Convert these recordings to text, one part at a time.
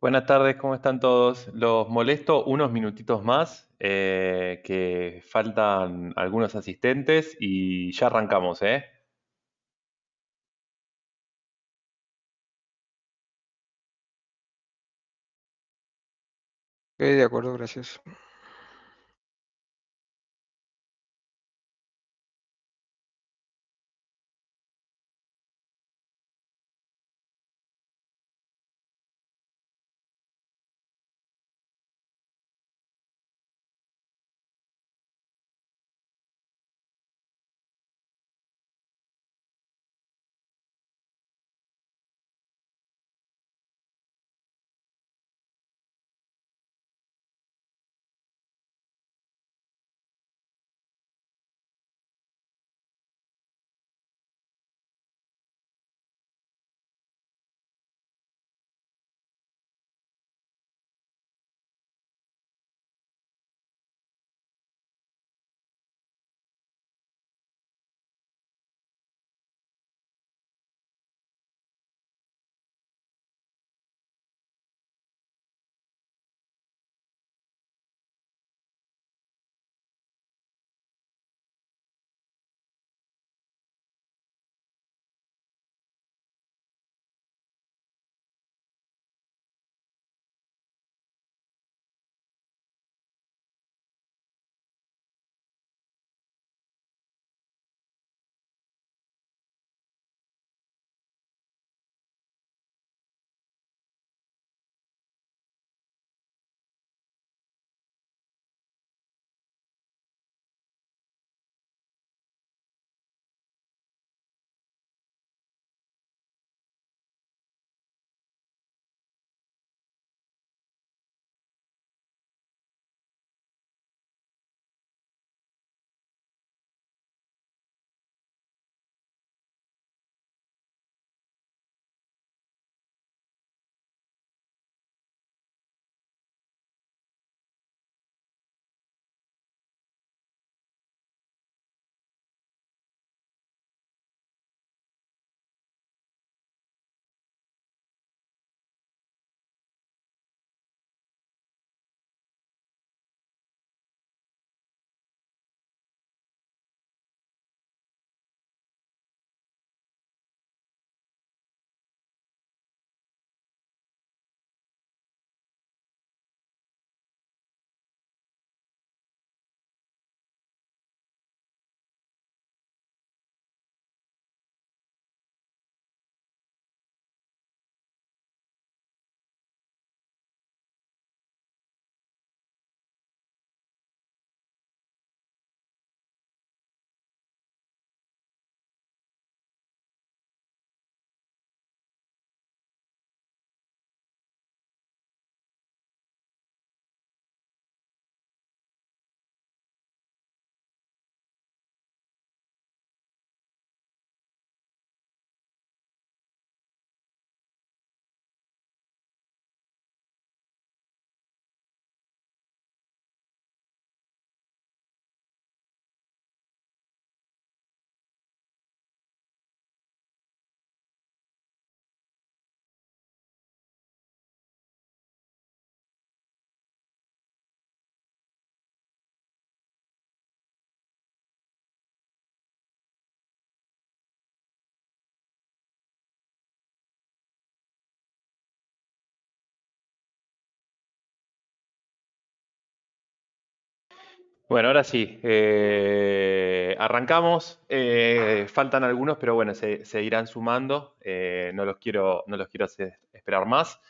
Buenas tardes, ¿cómo están todos? Los molesto unos minutitos más, eh, que faltan algunos asistentes y ya arrancamos, ¿eh? de acuerdo, gracias. Bueno, ahora sí, eh, arrancamos. Eh, faltan algunos, pero bueno, se, irán sumando. Eh, no, los quiero, no los quiero esperar más.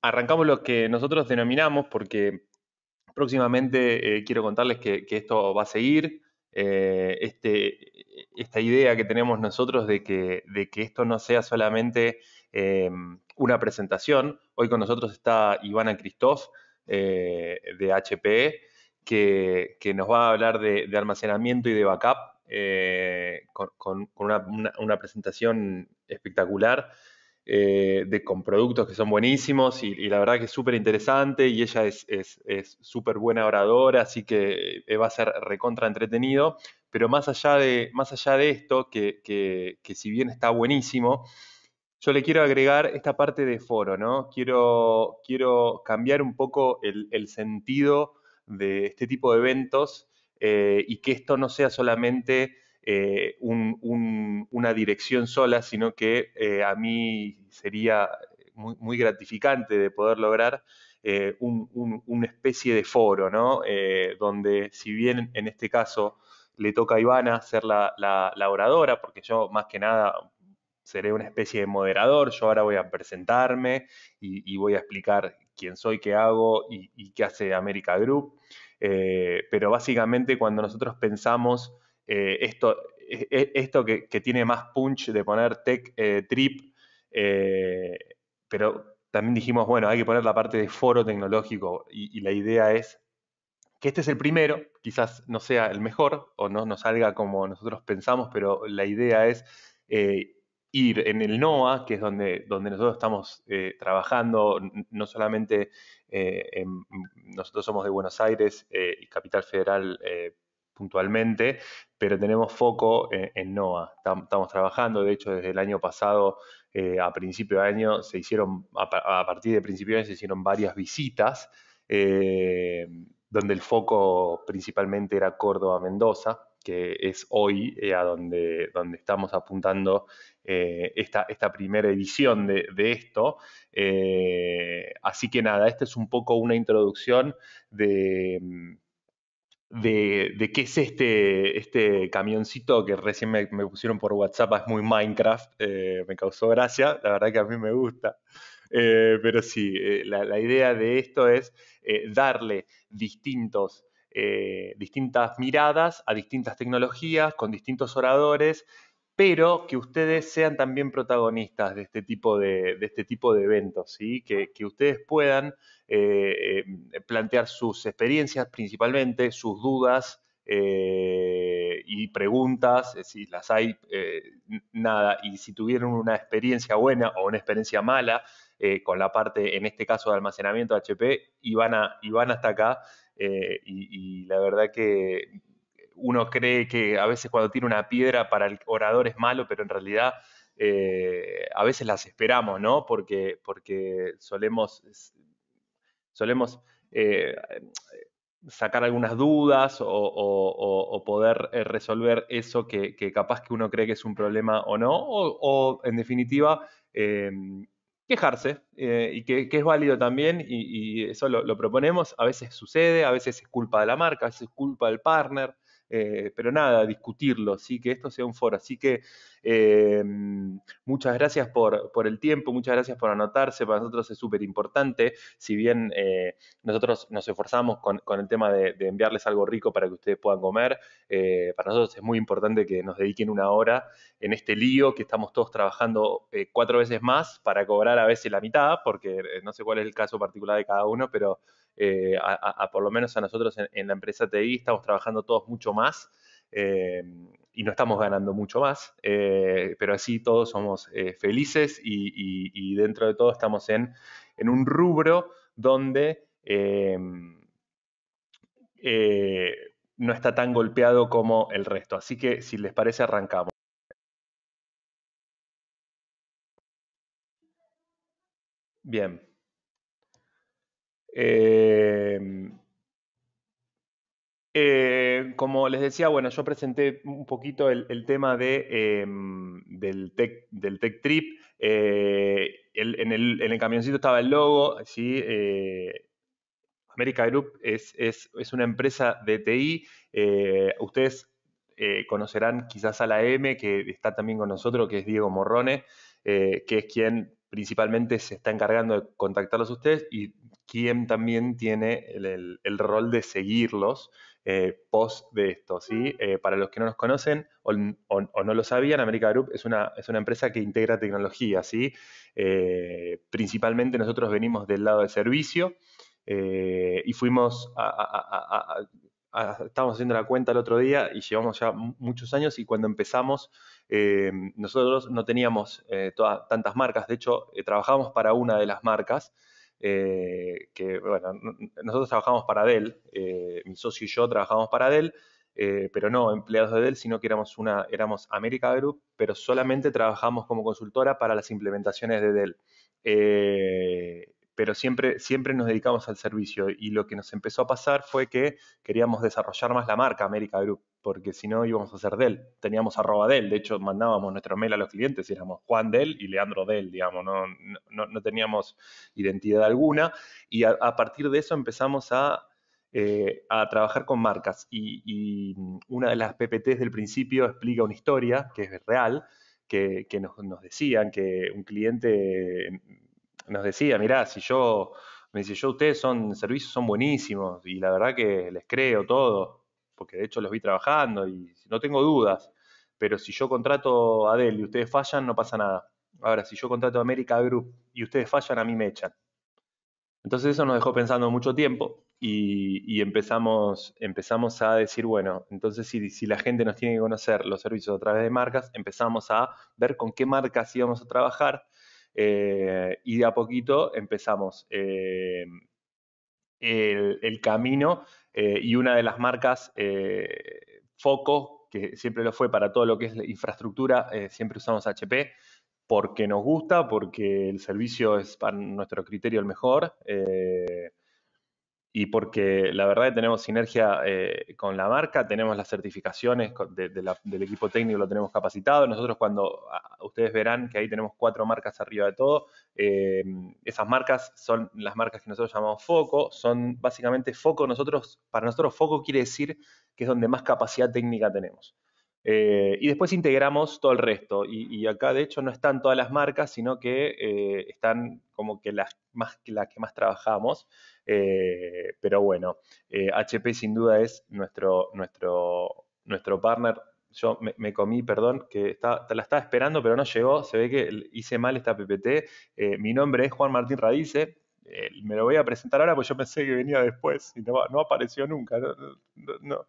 arrancamos lo que nosotros denominamos, porque próximamente quiero contarles que, esto va a seguir. Este, esta idea que tenemos nosotros de que, de que esto no sea solamente una presentación. Hoy con nosotros está Ivana Cristóf. Eh, de HP que, nos va a hablar de, almacenamiento y de backup eh, con, una, presentación espectacular. Eh, de, con productos que son buenísimos y, la verdad que es súper interesante y ella es súper buena oradora, así que va a ser recontra entretenido. Pero más allá de, más allá de esto, que, que si bien está buenísimo, yo le quiero agregar esta parte de foro, ¿no? Quiero, quiero cambiar un poco el, sentido de este tipo de eventos eh, y que esto no sea solamente eh, una dirección sola, sino que eh, a mí sería muy, gratificante de poder lograr una especie de foro, ¿no? donde si bien en este caso le toca a Ivana ser la, la oradora, porque yo más que nada seré una especie de moderador, yo ahora voy a presentarme y, voy a explicar quién soy, qué hago y, qué hace América Group. Eh, pero básicamente cuando nosotros pensamos eh, esto, e, e, esto que, tiene más punch de poner tech eh, trip, pero también dijimos, bueno, hay que poner la parte de foro tecnológico y, la idea es que este es el primero, quizás no sea el mejor o no nos salga como nosotros pensamos, pero la idea es ir en el NOA, que es donde, donde nosotros estamos eh, trabajando, no solamente eh, nosotros somos de Buenos Aires eh, y Capital Federal puntualmente, pero tenemos foco en, NOA. Estamos trabajando, de hecho, desde el año pasado, a principio de año, se hicieron, a, partir de principio de año, se hicieron varias visitas, donde el foco principalmente era Córdoba-Mendoza, que es hoy a donde, donde estamos apuntando eh, esta, primera edición de, esto. Eh, así que nada, esta es un poco una introducción de... Mm, qué es este, este camioncito que recién me, pusieron por WhatsApp, es muy Minecraft, eh, me causó gracia, la verdad que a mí me gusta. pero sí, la, idea de esto es darle distintos, distintas miradas a distintas tecnologías, con distintos oradores, pero que ustedes sean también protagonistas de este tipo de, este tipo de eventos, ¿sí? que, ustedes puedan eh, eh, plantear sus experiencias principalmente, sus dudas eh, y preguntas, si las hay, nada, y si tuvieron una experiencia buena o una experiencia mala con la parte, en este caso, de almacenamiento HP, y van, a, y van hasta acá. y la verdad que uno cree que a veces cuando tiene una piedra para el orador es malo, pero en realidad eh, a veces las esperamos, ¿no? Porque, porque solemos, solemos eh, sacar algunas dudas o, poder eh, resolver eso que, capaz que uno cree que es un problema o no, o, en definitiva... quejarse y que, es válido también y, eso lo, lo, proponemos. A veces sucede, a veces es culpa de la marca, a veces es culpa del partner, eh, pero nada, discutirlo, así que esto sea un foro. Así que Em, muchas gracias por, el tiempo, muchas gracias por anotarse, para nosotros es súper importante, si bien eh, nosotros nos esforzamos con, el tema de, enviarles algo rico para que ustedes puedan comer, eh, para nosotros es muy importante que nos dediquen una hora en este lío que estamos todos trabajando eh, cuatro veces más para cobrar a veces la mitad, porque no sé cuál es el caso particular de cada uno, pero... A, por lo menos a nosotros en, en la empresa TI estamos trabajando todos mucho más Em, y no estamos ganando mucho más, eh, pero así todos somos eh, felices y, dentro de todo estamos en, un rubro donde em, eh, no está tan golpeado como el resto. Así que si les parece, arrancamos. Bien. Em, eh, como les decía, bueno, yo presenté un poquito el, tema em, del, tech, Trip. Eh, en, el, camioncito estaba el logo, ¿sí? Eh, América Group es, es, una empresa de TI. ustedes conocerán quizás a la M, que está también con nosotros, que es Diego Morrone, que es quien principalmente se está encargando de contactarlos a ustedes y quien también tiene el rol de seguirlos. Eh, post de esto. ¿sí? Eh, para los que no nos conocen o, no lo sabían, América Group es una, empresa que integra tecnología. ¿sí? Eh, principalmente nosotros venimos del lado del servicio y fuimos a, estábamos haciendo la cuenta el otro día y llevamos ya muchos años y cuando empezamos nosotros no teníamos todas, tantas marcas, de hecho trabajábamos para una de las marcas eh, que bueno, nosotros trabajamos para Dell, eh, mi socio y yo trabajamos para Dell, eh, pero no empleados de Dell, sino que éramos una, éramos América Group, pero solamente trabajamos como consultora para las implementaciones de Dell pero siempre, siempre nos dedicamos al servicio y lo que nos empezó a pasar fue que queríamos desarrollar más la marca América Group, porque si no íbamos a ser Dell, teníamos arroba Dell, de hecho mandábamos nuestro mail a los clientes y éramos Juan Dell y Leandro Dell, digamos, no, no, teníamos identidad alguna y a, partir de eso empezamos a, eh, trabajar con marcas y, una de las PPTs del principio explica una historia que es real, que, nos, decían que un cliente nos decía, mirá, si yo, me dice, yo ustedes son, servicios son buenísimos y la verdad que les creo todo, porque de hecho los vi trabajando y no tengo dudas, pero si yo contrato a Dell y ustedes fallan, no pasa nada. Ahora, si yo contrato a América Group y ustedes fallan, a mí me echan. Entonces eso nos dejó pensando mucho tiempo y, empezamos, empezamos a decir, bueno, entonces si, si la gente nos tiene que conocer los servicios a través de marcas, empezamos a ver con qué marcas íbamos a trabajar eh, y de a poquito empezamos eh, el, camino eh, y una de las marcas foco, que siempre lo fue para todo lo que es la infraestructura, siempre usamos HP porque nos gusta, porque el servicio es para nuestro criterio el mejor y porque la verdad que tenemos sinergia eh, con la marca, tenemos las certificaciones del equipo técnico, lo tenemos capacitado. Nosotros cuando ustedes verán que ahí tenemos cuatro marcas arriba de todo, eh, esas marcas son las marcas que nosotros llamamos foco, son básicamente foco, nosotros, para nosotros foco quiere decir que es donde más capacidad técnica tenemos. Eh, y después integramos todo el resto. Y, acá, de hecho, no están todas las marcas, sino que eh, están como que las más, que más trabajamos. Eh, pero bueno, HP sin duda es nuestro, nuestro, nuestro partner. Yo me, comí, perdón, que la estaba esperando, pero no llegó. Se ve que hice mal esta PPT. mi nombre es Juan Martín Radice. me lo voy a presentar ahora porque yo pensé que venía después y no, apareció nunca. no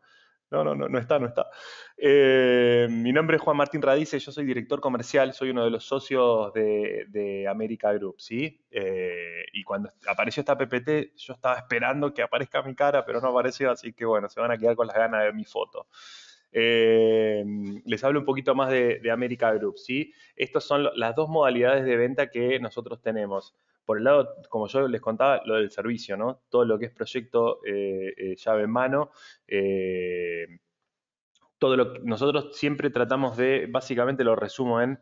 no, no, no, no está, no está. Eh, mi nombre es Juan Martín Radice, yo soy director comercial, soy uno de los socios de, América Group, ¿sí? Eh, y cuando apareció esta PPT, yo estaba esperando que aparezca mi cara, pero no apareció, así que bueno, se van a quedar con las ganas de mi foto. Eh, les hablo un poquito más de, de América Group, ¿sí? Estas son las dos modalidades de venta que nosotros tenemos por el lado, como yo les contaba, lo del servicio, ¿no? Todo lo que es proyecto eh, eh, llave en mano. Eh, todo lo nosotros siempre tratamos de, básicamente lo resumo en.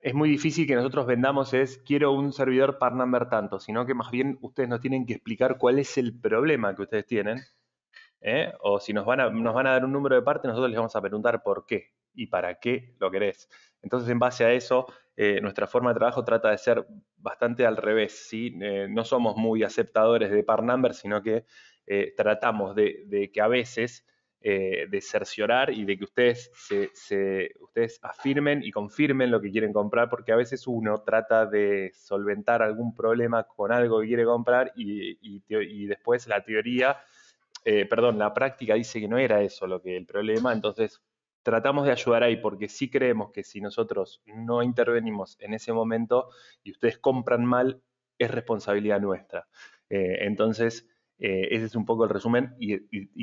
Es muy difícil que nosotros vendamos es quiero un servidor par number tanto, sino que más bien ustedes nos tienen que explicar cuál es el problema que ustedes tienen. O si nos van, nos van a dar un número de parte, nosotros les vamos a preguntar por qué y para qué lo querés. Entonces, en base a eso, eh, nuestra forma de trabajo trata de ser bastante al revés, ¿sí? Eh, no somos muy aceptadores de par numbers, sino que eh, tratamos de, que a veces de cerciorar y de que ustedes, se, ustedes afirmen y confirmen lo que quieren comprar, porque a veces uno trata de solventar algún problema con algo que quiere comprar y, después la teoría... perdón, la práctica dice que no era eso lo que el problema, entonces tratamos de ayudar ahí porque sí creemos que si nosotros no intervenimos en ese momento y ustedes compran mal, es responsabilidad nuestra. Eh, entonces, eh, ese es un poco el resumen y,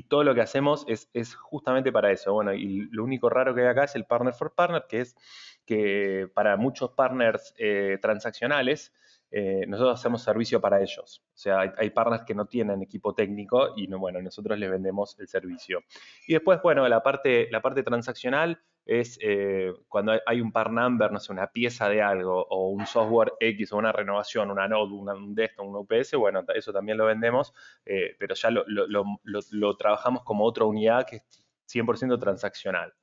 todo lo que hacemos es, justamente para eso. Bueno, y lo único raro que hay acá es el Partner for Partner, que es que para muchos partners eh, transaccionales, eh, nosotros hacemos servicio para ellos. O sea, hay, partners que no tienen equipo técnico y bueno, nosotros les vendemos el servicio. Y después, bueno, la parte, la parte transaccional es eh, cuando hay un par number, no sé, una pieza de algo o un software X o una renovación, una node, un desktop, un UPS, bueno, eso también lo vendemos, eh, pero ya lo, trabajamos como otra unidad que es 100% transaccional.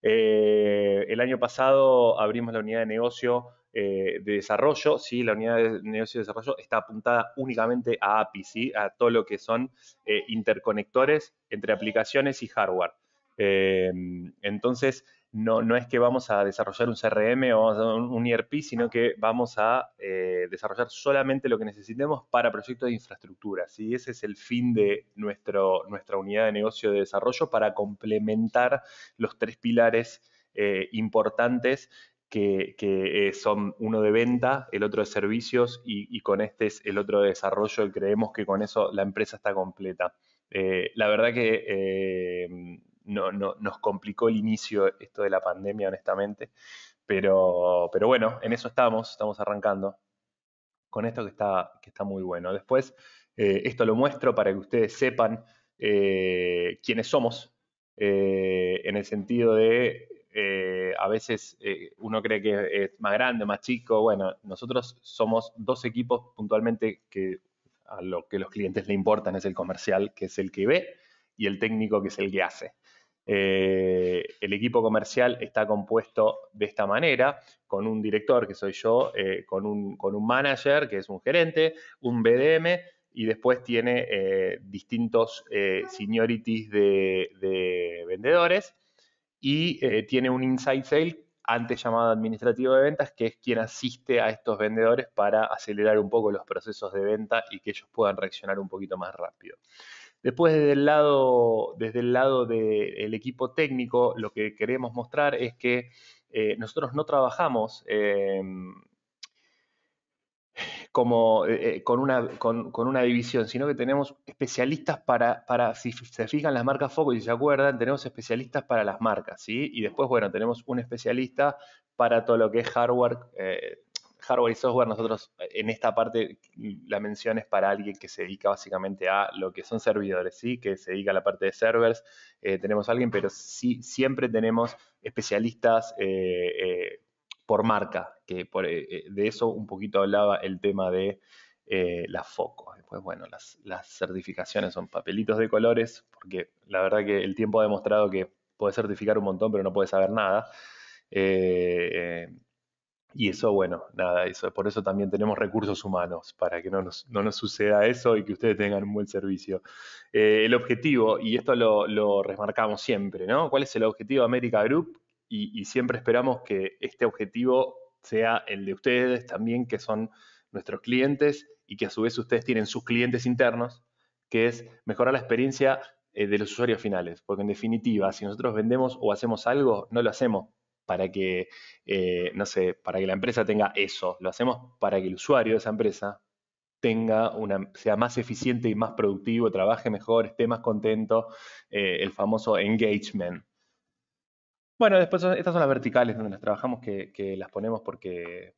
el año pasado abrimos la unidad de negocio eh, de desarrollo, ¿sí? la unidad de negocio de desarrollo está apuntada únicamente a API, a todo lo que son eh, interconectores entre aplicaciones y hardware. Em, entonces, no, no, es que vamos a desarrollar un CRM o un ERP, sino que vamos a eh, desarrollar solamente lo que necesitemos para proyectos de infraestructura. ¿sí? Ese es el fin de nuestro, nuestra unidad de negocio de desarrollo para complementar los tres pilares importantes que, eh, son uno de venta, el otro de servicios y, con este es el otro de desarrollo y creemos que con eso la empresa está completa. Eh, la verdad que eh, no, nos complicó el inicio esto de la pandemia, honestamente, pero, pero bueno, en eso estamos, estamos arrancando con esto que está, que está muy bueno. Después, esto lo muestro para que ustedes sepan quiénes somos, en el sentido de eh, a veces eh, uno cree que es más grande, más chico. Bueno, nosotros somos dos equipos puntualmente que a lo que los clientes le importan es el comercial, que es el que ve, y el técnico, que es el que hace. Eh, el equipo comercial está compuesto de esta manera, con un director, que soy yo, con un, manager, que es un gerente, un BDM, y después tiene distintos seniorities de vendedores y eh, tiene un inside sale, antes llamado administrativo de ventas, que es quien asiste a estos vendedores para acelerar un poco los procesos de venta y que ellos puedan reaccionar un poquito más rápido. Después, desde el lado, desde el lado del equipo técnico, lo que queremos mostrar es que eh, nosotros no trabajamos em, como eh, eh, con, una, con, con, una división, sino que tenemos especialistas para, para, si se fijan las marcas foco y se acuerdan, tenemos especialistas para las marcas, ¿sí? Y después, bueno, tenemos un especialista para todo lo que es hardware, eh, hardware y software. Nosotros en esta parte la mención es para alguien que se dedica básicamente a lo que son servidores, ¿sí? Que se dedica a la parte de servers. tenemos a alguien, pero sí, siempre tenemos especialistas por marca, que eh, eh, de eso un poquito hablaba el tema de eh, la FOCO. focos. Después, bueno, las, las, certificaciones son papelitos de colores, porque la verdad que el tiempo ha demostrado que puedes certificar un montón, pero no puedes saber nada. y eso, bueno, nada, eso, por eso también tenemos recursos humanos, para que no nos, suceda eso y que ustedes tengan un buen servicio. el objetivo, y esto lo, lo, remarcamos siempre, ¿no? ¿Cuál es el objetivo de América Group? y, siempre esperamos que este objetivo sea el de ustedes también, que son nuestros clientes y que a su vez ustedes tienen sus clientes internos, que es mejorar la experiencia eh, de los usuarios finales. Porque en definitiva, si nosotros vendemos o hacemos algo, no lo hacemos para que, eh, no sé, para que la empresa tenga eso. Lo hacemos para que el usuario de esa empresa tenga una, sea más eficiente y más productivo, trabaje mejor, esté más contento, eh, el famoso engagement. Bueno, después estas son las verticales donde las trabajamos, que, las ponemos porque,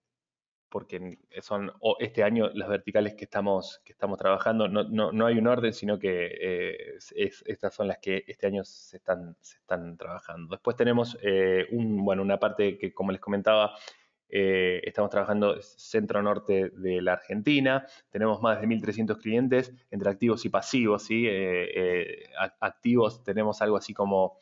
porque son este año las verticales que estamos, que estamos trabajando. No, hay un orden, sino que eh, estas son las que este año se están, se están trabajando. Después tenemos eh, un, bueno, una parte que, como les comentaba, eh, estamos trabajando centro-norte de la Argentina. Tenemos más de 1.300 clientes entre activos y pasivos. ¿sí? activos tenemos algo así como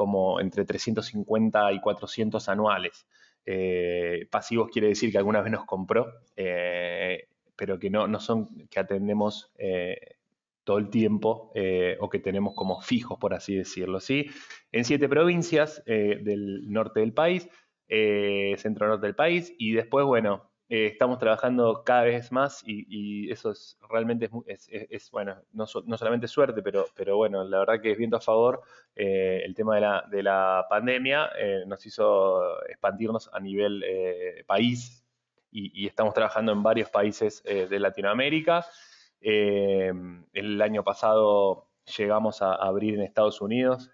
como entre 350 y 400 anuales. Eh, pasivos quiere decir que alguna vez nos compró, eh, pero que no, no, son que atendemos eh, todo el tiempo o que tenemos como fijos, por así decirlo. ¿sí? En siete provincias del norte del país, centro-norte del país, y después, bueno, eh, estamos trabajando cada vez más y, eso es realmente es, bueno, no, solamente suerte, pero, pero bueno, la verdad que es viento a favor eh, el tema de la, de la pandemia, eh, nos hizo expandirnos a nivel país y, estamos trabajando en varios países de Latinoamérica. el año pasado llegamos a abrir en Estados Unidos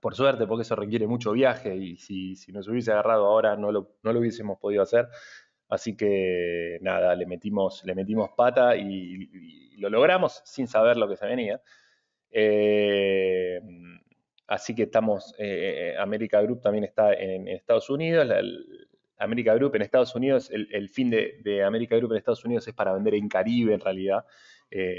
por suerte, porque eso requiere mucho viaje y si, nos hubiese agarrado ahora no lo, no lo hubiésemos podido hacer. Así que nada, le metimos, le metimos pata y, lo logramos sin saber lo que se venía. Eh, así que estamos, eh, eh, América Group también está en, Estados Unidos. América Group en Estados Unidos, el, fin de, América Group en Estados Unidos es para vender en Caribe en realidad.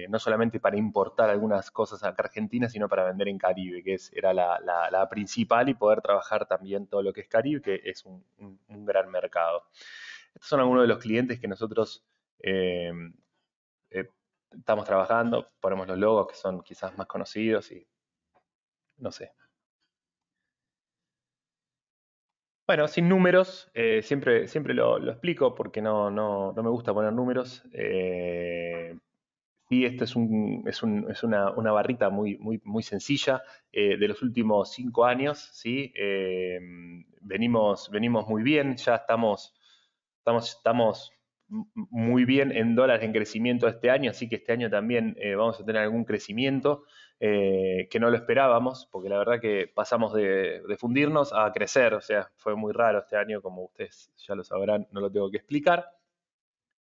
no solamente para importar algunas cosas a Argentina, sino para vender en Caribe, que es, era la, principal y poder trabajar también todo lo que es Caribe, que es un gran mercado. Estos son algunos de los clientes que nosotros em, eh, estamos trabajando. Ponemos los logos que son quizás más conocidos y no sé. Bueno, sin números, eh, siempre, siempre lo, explico porque no, no, me gusta poner números. Eh, y esto es, es, una, barrita muy, muy, sencilla de los últimos cinco años. ¿sí? Em, venimos, venimos muy bien, ya estamos Estamos, muy bien en dólares en crecimiento este año, así que este año también eh, vamos a tener algún crecimiento eh, que no lo esperábamos, porque la verdad que pasamos de, fundirnos a crecer, o sea, fue muy raro este año, como ustedes ya lo sabrán, no lo tengo que explicar,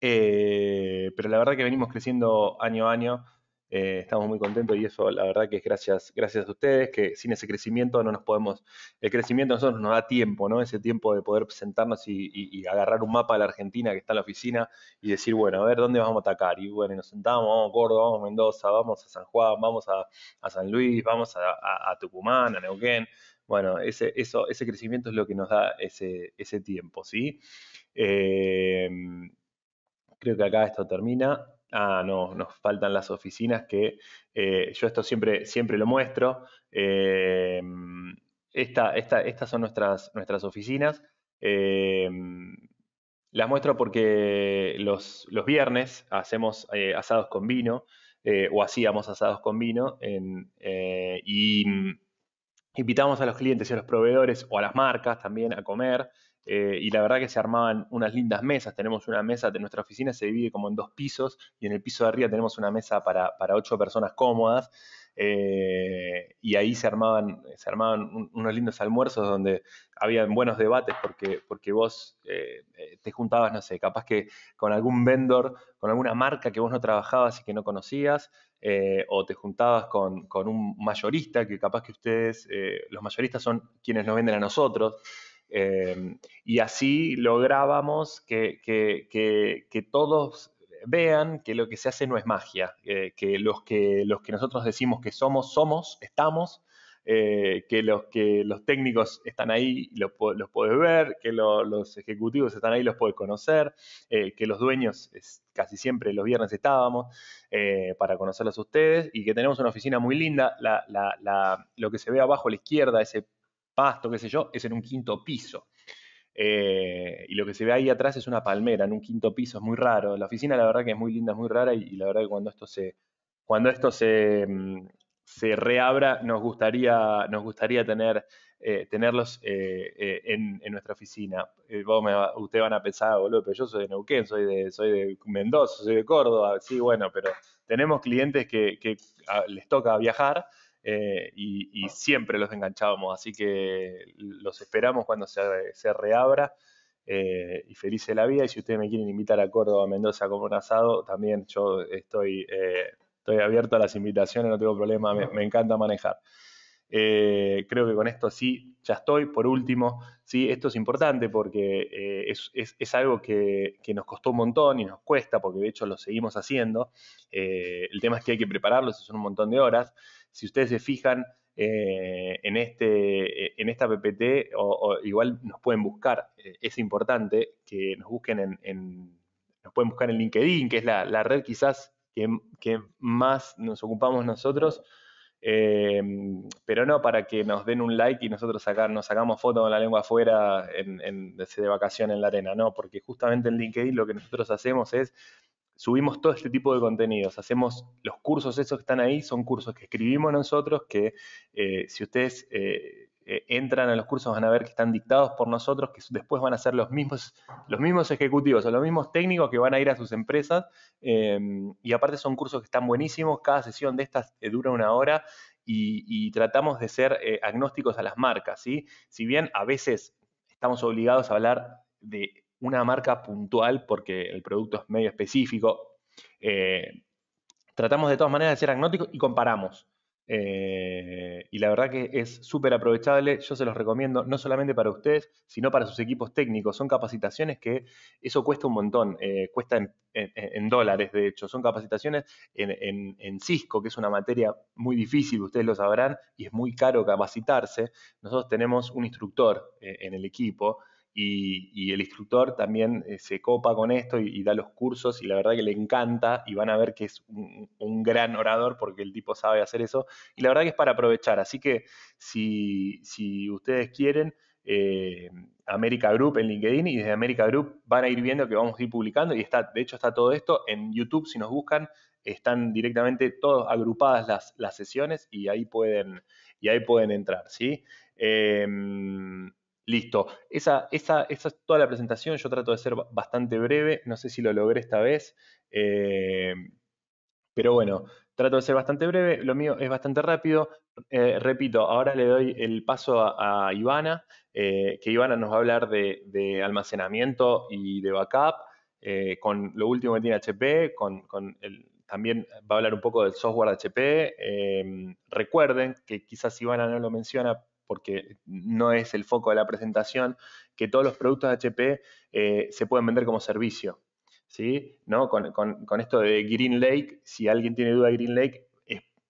eh, pero la verdad que venimos creciendo año a año eh, estamos muy contentos y eso la verdad que es gracias, gracias a ustedes, que sin ese crecimiento no nos podemos, el crecimiento a nosotros nos da tiempo, ¿no? Ese tiempo de poder sentarnos y, agarrar un mapa de la Argentina que está en la oficina y decir, bueno, a ver dónde vamos a atacar. Y bueno, nos sentamos, vamos a Córdoba, vamos a Mendoza, vamos a San Juan, vamos a, San Luis, vamos a, Tucumán, a Neuquén. Bueno, ese, eso, ese crecimiento es lo que nos da ese, ese tiempo, ¿sí? Eh, creo que acá esto termina ah, no, nos faltan las oficinas, que eh, yo esto siempre, siempre lo muestro. Eh, estas son nuestras, nuestras oficinas. Eh, las muestro porque los, viernes hacemos asados con vino, o hacíamos asados con vino, y mm, invitamos a los clientes y a los proveedores o a las marcas también a comer. Eh, y la verdad que se armaban unas lindas mesas. Tenemos una mesa, de nuestra oficina se divide como en dos pisos y en el piso de arriba tenemos una mesa para, ocho personas cómodas. Eh, y ahí se armaban, se armaban unos lindos almuerzos donde habían buenos debates porque, porque vos eh, te juntabas, no sé, capaz que con algún vendor, con alguna marca que vos no trabajabas y que no conocías, o te juntabas con, con, un mayorista que capaz que ustedes, los mayoristas son quienes nos venden a nosotros. Em, y así lográbamos que, todos vean que lo que se hace no es magia, eh, que, los que los que nosotros decimos que somos, somos, estamos, eh, que, los, que los técnicos están ahí, los, los puedes ver, que los ejecutivos están ahí, los puedes conocer, eh, que los dueños casi siempre los viernes estábamos para conocerlos a ustedes y que tenemos una oficina muy linda. lo que se ve abajo a la izquierda, ese pasto, qué sé yo, es en un quinto piso. Eh, y lo que se ve ahí atrás es una palmera en un quinto piso, es muy raro. La oficina la verdad que es muy linda, es muy rara y, la verdad que cuando esto se, cuando esto se, mm, se reabra nos gustaría, nos gustaría tener, eh, tenerlos eh, en, nuestra oficina. ustedes van a pensar, ah, boludo, pero yo soy de Neuquén, soy de, soy de Mendoza, soy de Córdoba, sí, bueno, pero tenemos clientes que, ah, les toca viajar eh, y, ah. siempre los enganchábamos, así que los esperamos cuando se, reabra. Eh, y feliz de la vida. Y si ustedes me quieren invitar a Córdoba, a Mendoza como un asado, también yo estoy, eh, estoy abierto a las invitaciones, no tengo problema, me, encanta manejar. creo que con esto sí, ya estoy. Por último, sí, esto es importante porque es, algo que, que, nos costó un montón y nos cuesta, porque de hecho lo seguimos haciendo. el tema es que hay que prepararlos, son un montón de horas. Si ustedes se fijan eh, en, este, eh, en esta PPT, o, igual nos pueden buscar, eh, es importante que nos busquen en, nos pueden buscar en LinkedIn, que es la, red quizás que, más nos ocupamos nosotros. pero no para que nos den un like y nosotros sacar, nos sacamos fotos con la lengua afuera en, de vacación en la arena, no, porque justamente en LinkedIn lo que nosotros hacemos es subimos todo este tipo de contenidos. Hacemos los cursos, esos que están ahí, son cursos que escribimos nosotros, que eh, si ustedes eh, eh, entran a los cursos van a ver que están dictados por nosotros, que después van a ser los mismos, los mismos ejecutivos o los mismos técnicos que van a ir a sus empresas. Em, y aparte son cursos que están buenísimos, cada sesión de estas dura una hora. Y, y tratamos de ser agnósticos a las marcas, ¿sí? Si bien a veces estamos obligados a hablar de una marca puntual porque el producto es medio específico. Eh, tratamos de todas maneras de ser agnóticos y comparamos. Eh, y la verdad que es súper aprovechable, yo se los recomiendo, no solamente para ustedes, sino para sus equipos técnicos. Son capacitaciones que eso cuesta un montón, eh, cuesta en, dólares, de hecho, son capacitaciones en, Cisco, que es una materia muy difícil, ustedes lo sabrán, y es muy caro capacitarse. Nosotros tenemos un instructor en el equipo y, el instructor también eh, se copa con esto y, da los cursos y la verdad que le encanta y van a ver que es un, gran orador porque el tipo sabe hacer eso y la verdad que es para aprovechar. Así que si, ustedes quieren... Eh, América Group en LinkedIn y desde América Group van a ir viendo que vamos a ir publicando y está, de hecho está todo esto en YouTube, si nos buscan, están directamente todos agrupadas las, sesiones y ahí pueden, y ahí pueden entrar, ¿sí? Em, Listo. Esa, esa, es toda la presentación. Yo trato de ser bastante breve. No sé si lo logré esta vez. Eh, pero bueno, trato de ser bastante breve. Lo mío es bastante rápido. Eh, repito, ahora le doy el paso a, Ivana, eh, que Ivana nos va a hablar de, almacenamiento y de backup, con lo último que tiene HP, con, el, también va a hablar un poco del software HP. recuerden que quizás Ivana no lo menciona, porque no es el foco de la presentación, que todos los productos de HP eh, se pueden vender como servicio. ¿sí? ¿No? Con, con, esto de Green Lake, si alguien tiene duda de Green Lake,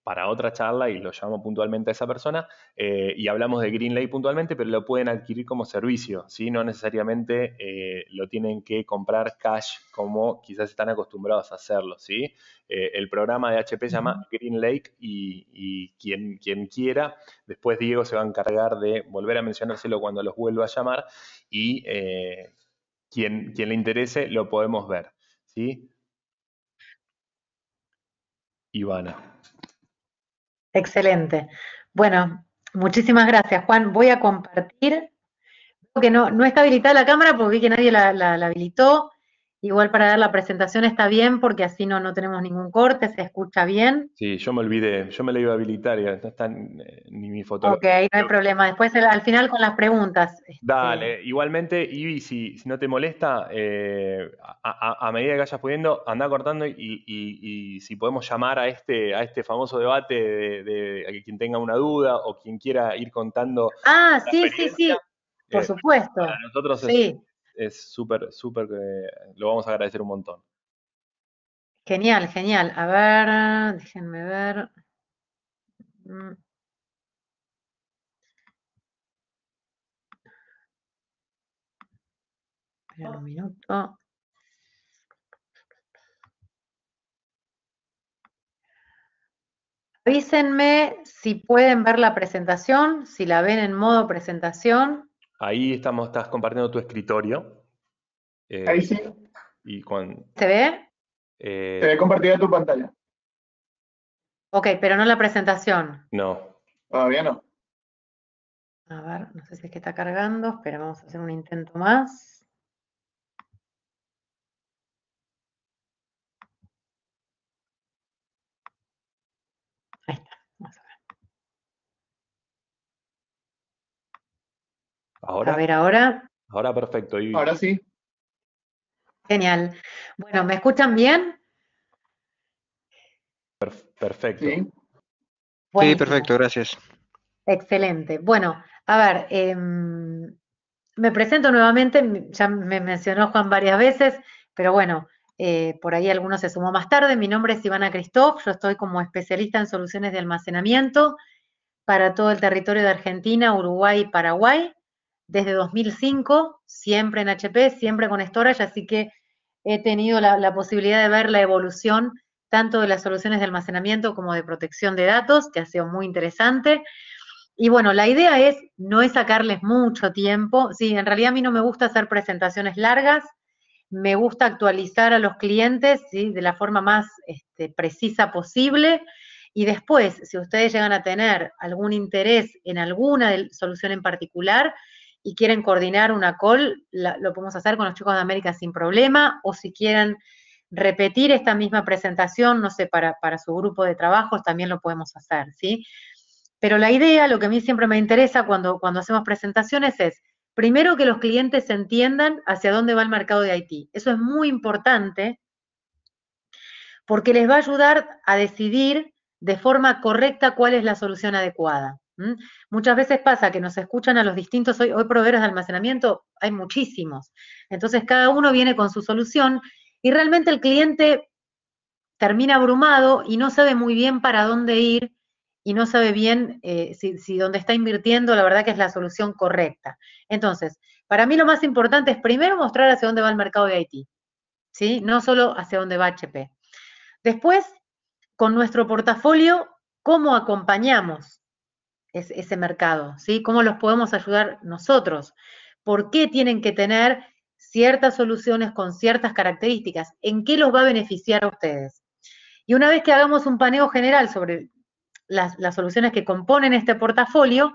para otra charla y lo llamo puntualmente a esa persona eh, y hablamos de GreenLake puntualmente, pero lo pueden adquirir como servicio, ¿sí? No necesariamente eh, lo tienen que comprar cash como quizás están acostumbrados a hacerlo, ¿sí? Eh, el programa de HP se llama Green y, quien, quien, quiera, después Diego se va a encargar de volver a mencionárselo cuando los vuelva a llamar y quien, quien le interese lo podemos ver, ¿sí? Ivana. Excelente. Bueno, muchísimas gracias, Juan. Voy a compartir. Creo que no, no está habilitada la cámara porque vi que nadie la habilitó. Igual para dar la presentación está bien porque así no, no tenemos ningún corte, se escucha bien. Sí, yo me olvidé, yo me la iba a habilitar y no está eh, ni mi foto. Ok, no hay problema. Después al final con las preguntas. Este. Dale, igualmente, Ivi, si, no te molesta, eh, a, medida que vayas pudiendo, anda cortando y, si podemos llamar a este, a este famoso debate de, quien tenga una duda o quien quiera ir contando. Ah, sí, sí, sí. Por eh, supuesto. nosotros es súper, súper, eh, lo vamos a agradecer un montón. Genial, genial. A ver, déjenme ver. Mm. Esperen un minuto. Avísenme si pueden ver la presentación, si la ven en modo presentación. Ahí estamos, estás compartiendo tu escritorio. Eh, Ahí sí. Y ¿Se ve? Eh, ve compartida tu pantalla. Ok, pero no la presentación. No. Todavía no. A ver, no sé si es que está cargando. pero vamos a hacer un intento más. Ahora. A ver, ahora. Ahora perfecto. Ahora sí. Genial. Bueno, ¿me escuchan bien? perfecto. Sí. perfecto, gracias. Excelente. Bueno, a ver, em, me presento nuevamente, ya me mencionó Juan varias veces, pero bueno, eh, por ahí algunos se sumó más tarde. Mi nombre es Ivana Cristóf, yo estoy como especialista en soluciones de almacenamiento para todo el territorio de Argentina, Uruguay y Paraguay desde 2005, siempre en HP, siempre con storage, así que he tenido la, posibilidad de ver la evolución tanto de las soluciones de almacenamiento como de protección de datos, que ha sido muy interesante. Y bueno, la idea es no es sacarles mucho tiempo. Sí, en realidad a mí no me gusta hacer presentaciones largas, me gusta actualizar a los clientes de la forma más este, precisa posible. Y después, si ustedes llegan a tener algún interés en alguna solución en particular, y quieren coordinar una call, lo podemos hacer con los chicos de América sin problema, o si quieren repetir esta misma presentación, no sé, para, para su grupo de trabajos, también lo podemos hacer, ¿sí? Pero la idea, lo que a mí siempre me interesa cuando, cuando hacemos presentaciones es, primero que los clientes entiendan hacia dónde va el mercado de Haití. Eso es muy importante porque les va a ayudar a decidir de forma correcta cuál es la solución adecuada. Muchas veces pasa que nos escuchan a los distintos, hoy, proveedores de almacenamiento hay muchísimos, entonces cada uno viene con su solución y realmente el cliente termina abrumado y no sabe muy bien para dónde ir y no sabe bien eh, si, dónde está invirtiendo la verdad que es la solución correcta. Entonces, para mí lo más importante es primero mostrar hacia dónde va el mercado de Haití, ¿sí? No solo hacia dónde va HP. Después, con nuestro portafolio, cómo acompañamos ese mercado, ¿sí? ¿Cómo los podemos ayudar nosotros? ¿Por qué tienen que tener ciertas soluciones con ciertas características? ¿En qué los va a beneficiar a ustedes? Y una vez que hagamos un paneo general sobre las, soluciones que componen este portafolio,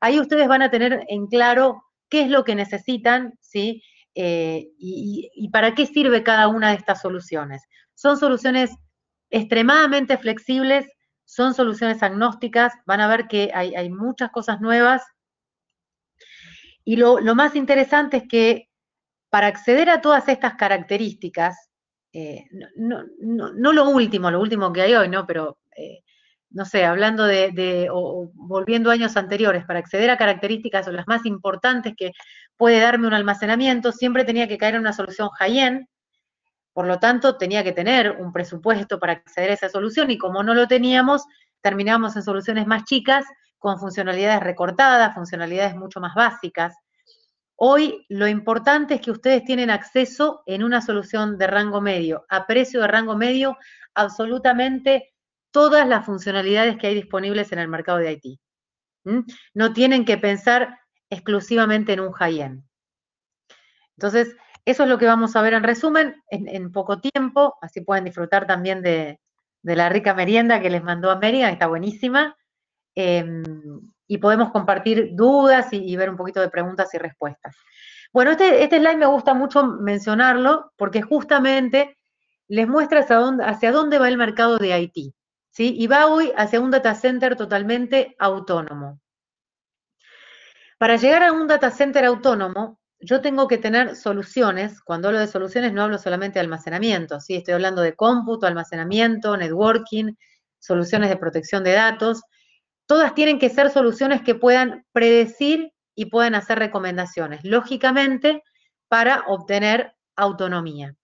ahí ustedes van a tener en claro qué es lo que necesitan, ¿sí? Eh, y, para qué sirve cada una de estas soluciones. Son soluciones extremadamente flexibles son soluciones agnósticas, van a ver que hay, muchas cosas nuevas. Y lo, más interesante es que para acceder a todas estas características, eh, no, lo último, lo último que hay hoy, ¿no? Pero, eh, no sé, hablando de, o, volviendo a años anteriores, para acceder a características o las más importantes que puede darme un almacenamiento, siempre tenía que caer en una solución high por lo tanto, tenía que tener un presupuesto para acceder a esa solución y como no lo teníamos, terminamos en soluciones más chicas con funcionalidades recortadas, funcionalidades mucho más básicas. Hoy lo importante es que ustedes tienen acceso en una solución de rango medio, a precio de rango medio, absolutamente todas las funcionalidades que hay disponibles en el mercado de Haití. ¿Mm? No tienen que pensar exclusivamente en un high-end. Entonces, eso es lo que vamos a ver en resumen en, poco tiempo, así pueden disfrutar también de, la rica merienda que les mandó América, está buenísima, em, y podemos compartir dudas y, ver un poquito de preguntas y respuestas. Bueno, este, este slide me gusta mucho mencionarlo porque justamente les muestra hacia dónde, hacia dónde va el mercado de Haití. ¿sí? Y va hoy hacia un data center totalmente autónomo. Para llegar a un data center autónomo, yo tengo que tener soluciones, cuando hablo de soluciones no hablo solamente de almacenamiento, ¿sí? estoy hablando de cómputo, almacenamiento, networking, soluciones de protección de datos, todas tienen que ser soluciones que puedan predecir y puedan hacer recomendaciones, lógicamente, para obtener autonomía.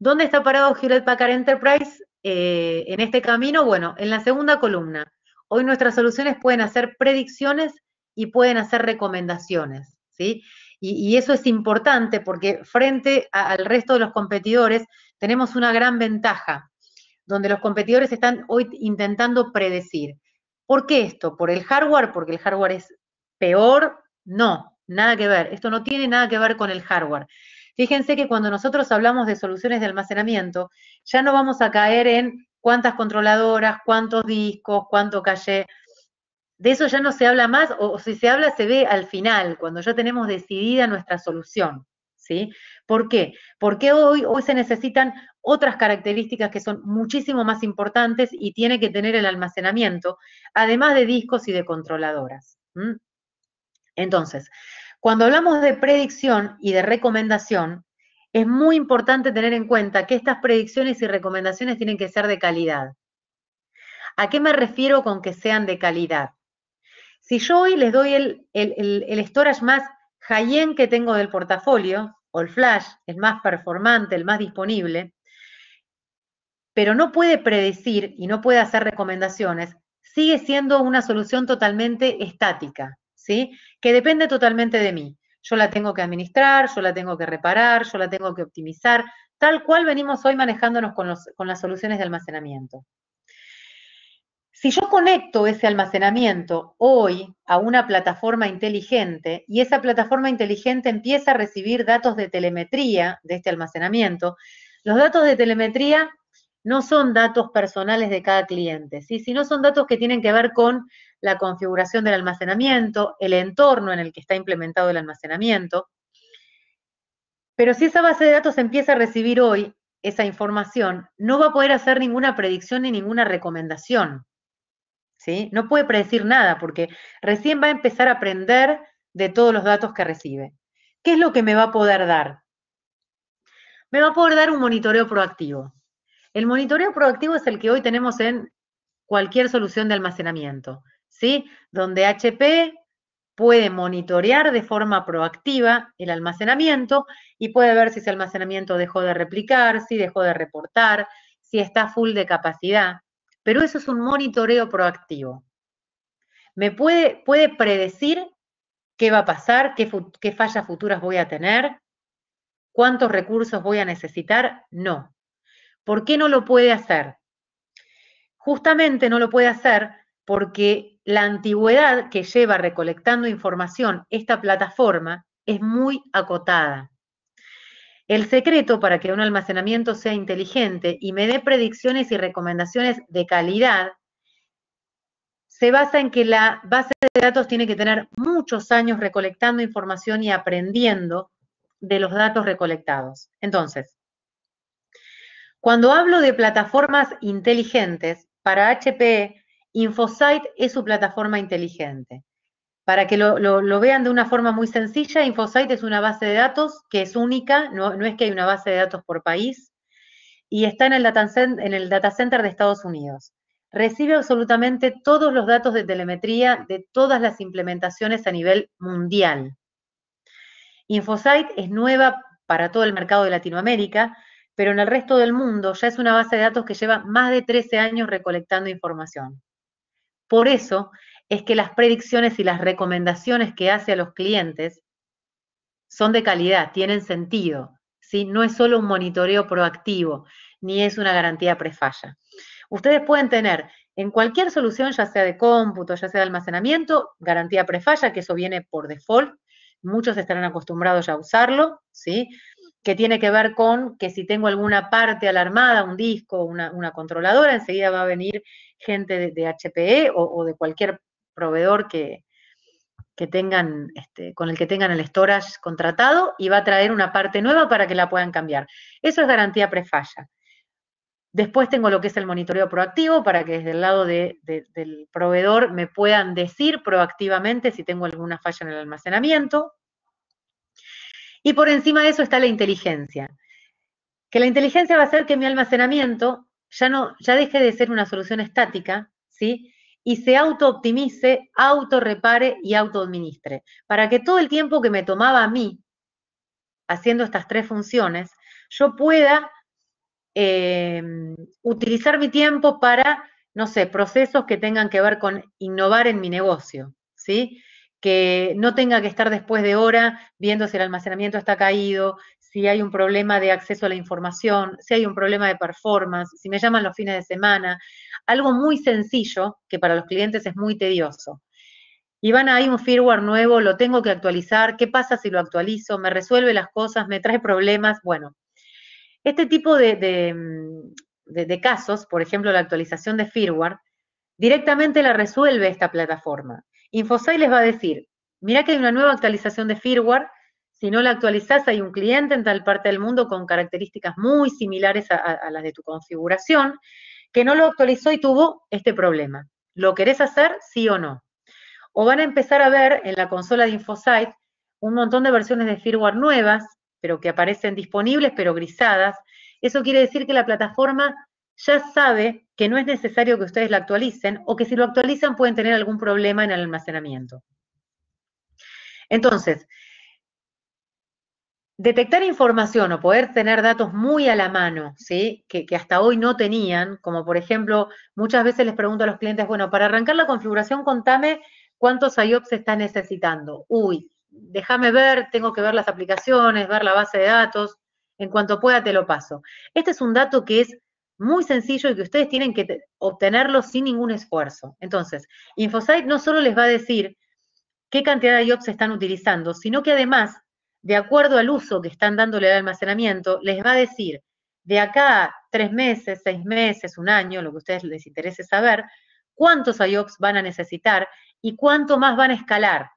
¿Dónde está parado Hewlett Packard Enterprise eh, en este camino? Bueno, en la segunda columna. Hoy nuestras soluciones pueden hacer predicciones y pueden hacer recomendaciones, ¿sí? Y, eso es importante porque frente al resto de los competidores tenemos una gran ventaja, donde los competidores están hoy intentando predecir. ¿Por qué esto? ¿Por el hardware? ¿Porque el hardware es peor? No, nada que ver. Esto no tiene nada que ver con el hardware. Fíjense que cuando nosotros hablamos de soluciones de almacenamiento, ya no vamos a caer en cuántas controladoras, cuántos discos, cuánto caché de eso ya no se habla más, o, si se habla se ve al final, cuando ya tenemos decidida nuestra solución. ¿Sí? ¿Por qué? Porque hoy, hoy se necesitan otras características que son muchísimo más importantes y tiene que tener el almacenamiento, además de discos y de controladoras. Entonces, cuando hablamos de predicción y de recomendación, es muy importante tener en cuenta que estas predicciones y recomendaciones tienen que ser de calidad. ¿A qué me refiero con que sean de calidad? Si yo hoy les doy el, storage más high que tengo del portafolio, o el flash, el más performante, el más disponible, pero no puede predecir y no puede hacer recomendaciones, sigue siendo una solución totalmente estática, ¿sí? Que depende totalmente de mí. Yo la tengo que administrar, yo la tengo que reparar, yo la tengo que optimizar, tal cual venimos hoy manejándonos con las soluciones de almacenamiento. Si yo conecto ese almacenamiento hoy a una plataforma inteligente y esa plataforma inteligente empieza a recibir datos de telemetría de este almacenamiento, los datos de telemetría no son datos personales de cada cliente, si sino son datos que tienen que ver con la configuración del almacenamiento, el entorno en el que está implementado el almacenamiento. Pero si esa base de datos empieza a recibir hoy esa información, no va a poder hacer ninguna predicción ni ninguna recomendación. No puede predecir nada porque recién va a empezar a aprender de todos los datos que recibe. ¿Qué es lo que me va a poder dar? Me va a poder dar un monitoreo proactivo. El monitoreo proactivo es el que hoy tenemos en cualquier solución de almacenamiento, ¿sí? Donde HP puede monitorear de forma proactiva el almacenamiento y puede ver si ese almacenamiento dejó de replicar, si dejó de reportar, si está full de capacidad, pero eso es un monitoreo proactivo. Me puede, puede predecir qué va a pasar, qué, qué fallas futuras voy a tener, cuántos recursos voy a necesitar. No. ¿Por qué no lo puede hacer? Justamente no lo puede hacer porque la antigüedad que lleva recolectando información esta plataforma es muy acotada. El secreto para que un almacenamiento sea inteligente y me dé predicciones y recomendaciones de calidad se basa en que la base de datos tiene que tener muchos años recolectando información y aprendiendo de los datos recolectados. Entonces, cuando hablo de plataformas inteligentes, para HPE, InfoSight es su plataforma inteligente para que lo, vean de una forma muy sencilla, InfoSight es una base de datos que es única, no, es que hay una base de datos por país, y está en el, data center, en el data center de Estados Unidos. Recibe absolutamente todos los datos de telemetría de todas las implementaciones a nivel mundial. InfoSight es nueva para todo el mercado de Latinoamérica, pero en el resto del mundo ya es una base de datos que lleva más de 13 años recolectando información. Por eso es que las predicciones y las recomendaciones que hace a los clientes son de calidad, tienen sentido, ¿sí? No es solo un monitoreo proactivo, ni es una garantía prefalla. Ustedes pueden tener en cualquier solución, ya sea de cómputo, ya sea de almacenamiento, garantía prefalla, que eso viene por default, muchos estarán acostumbrados a usarlo, ¿sí? que tiene que ver con que si tengo alguna parte alarmada, un disco, una, controladora, enseguida va a venir gente de, HPE e o, o, de cualquier proveedor que, tengan, este, con el que tengan el storage contratado y va a traer una parte nueva para que la puedan cambiar. Eso es garantía prefalla. Después tengo lo que es el monitoreo proactivo para que desde el lado del proveedor me puedan decir proactivamente si tengo alguna falla en el almacenamiento. Y por encima de eso está la inteligencia. Que la inteligencia va a hacer que mi almacenamiento ya, no, ya deje de ser una solución estática, ¿sí? y se auto-optimice, auto-repare y auto-administre. Para que todo el tiempo que me tomaba a mí haciendo estas tres funciones, yo pueda em, utilizar mi tiempo para, no sé, procesos que tengan que ver con innovar en mi negocio, ¿sí? Que no tenga que estar después de hora viendo si el almacenamiento está caído, si hay un problema de acceso a la información, si hay un problema de performance, si me llaman los fines de semana, algo muy sencillo que para los clientes es muy tedioso. Y van a, hay un firmware nuevo, lo tengo que actualizar, ¿qué pasa si lo actualizo? ¿Me resuelve las cosas? ¿Me trae problemas? Bueno, este tipo de, mm, casos, por ejemplo, la actualización de firmware, directamente la resuelve esta plataforma. InfoSight les va a decir, mira que hay una nueva actualización de firmware, si no la actualizás, hay un cliente en tal parte del mundo con características muy similares a, las de tu configuración, que no lo actualizó y tuvo este problema. ¿Lo querés hacer, sí o no? O van a empezar a ver en la consola de InfoSight un montón de versiones de firmware nuevas, pero que aparecen disponibles, pero grisadas. Eso quiere decir que la plataforma ya sabe que no es necesario que ustedes la actualicen o que si lo actualizan pueden tener algún problema en el almacenamiento. Entonces, Detectar información o poder tener datos muy a la mano, ¿sí? Que, hasta hoy no tenían, como por ejemplo, muchas veces les pregunto a los clientes, bueno, para arrancar la configuración, contame cuántos IOPS está necesitando. Uy, déjame ver, tengo que ver las aplicaciones, ver la base de datos, en cuanto pueda te lo paso. Este es un dato que es muy sencillo y que ustedes tienen que obtenerlo sin ningún esfuerzo. Entonces, InfoSight no solo les va a decir qué cantidad de IOPS están utilizando, sino que además de acuerdo al uso que están dándole al almacenamiento, les va a decir de acá tres meses, seis meses, un año, lo que a ustedes les interese saber, cuántos IOPS van a necesitar y cuánto más van a escalar.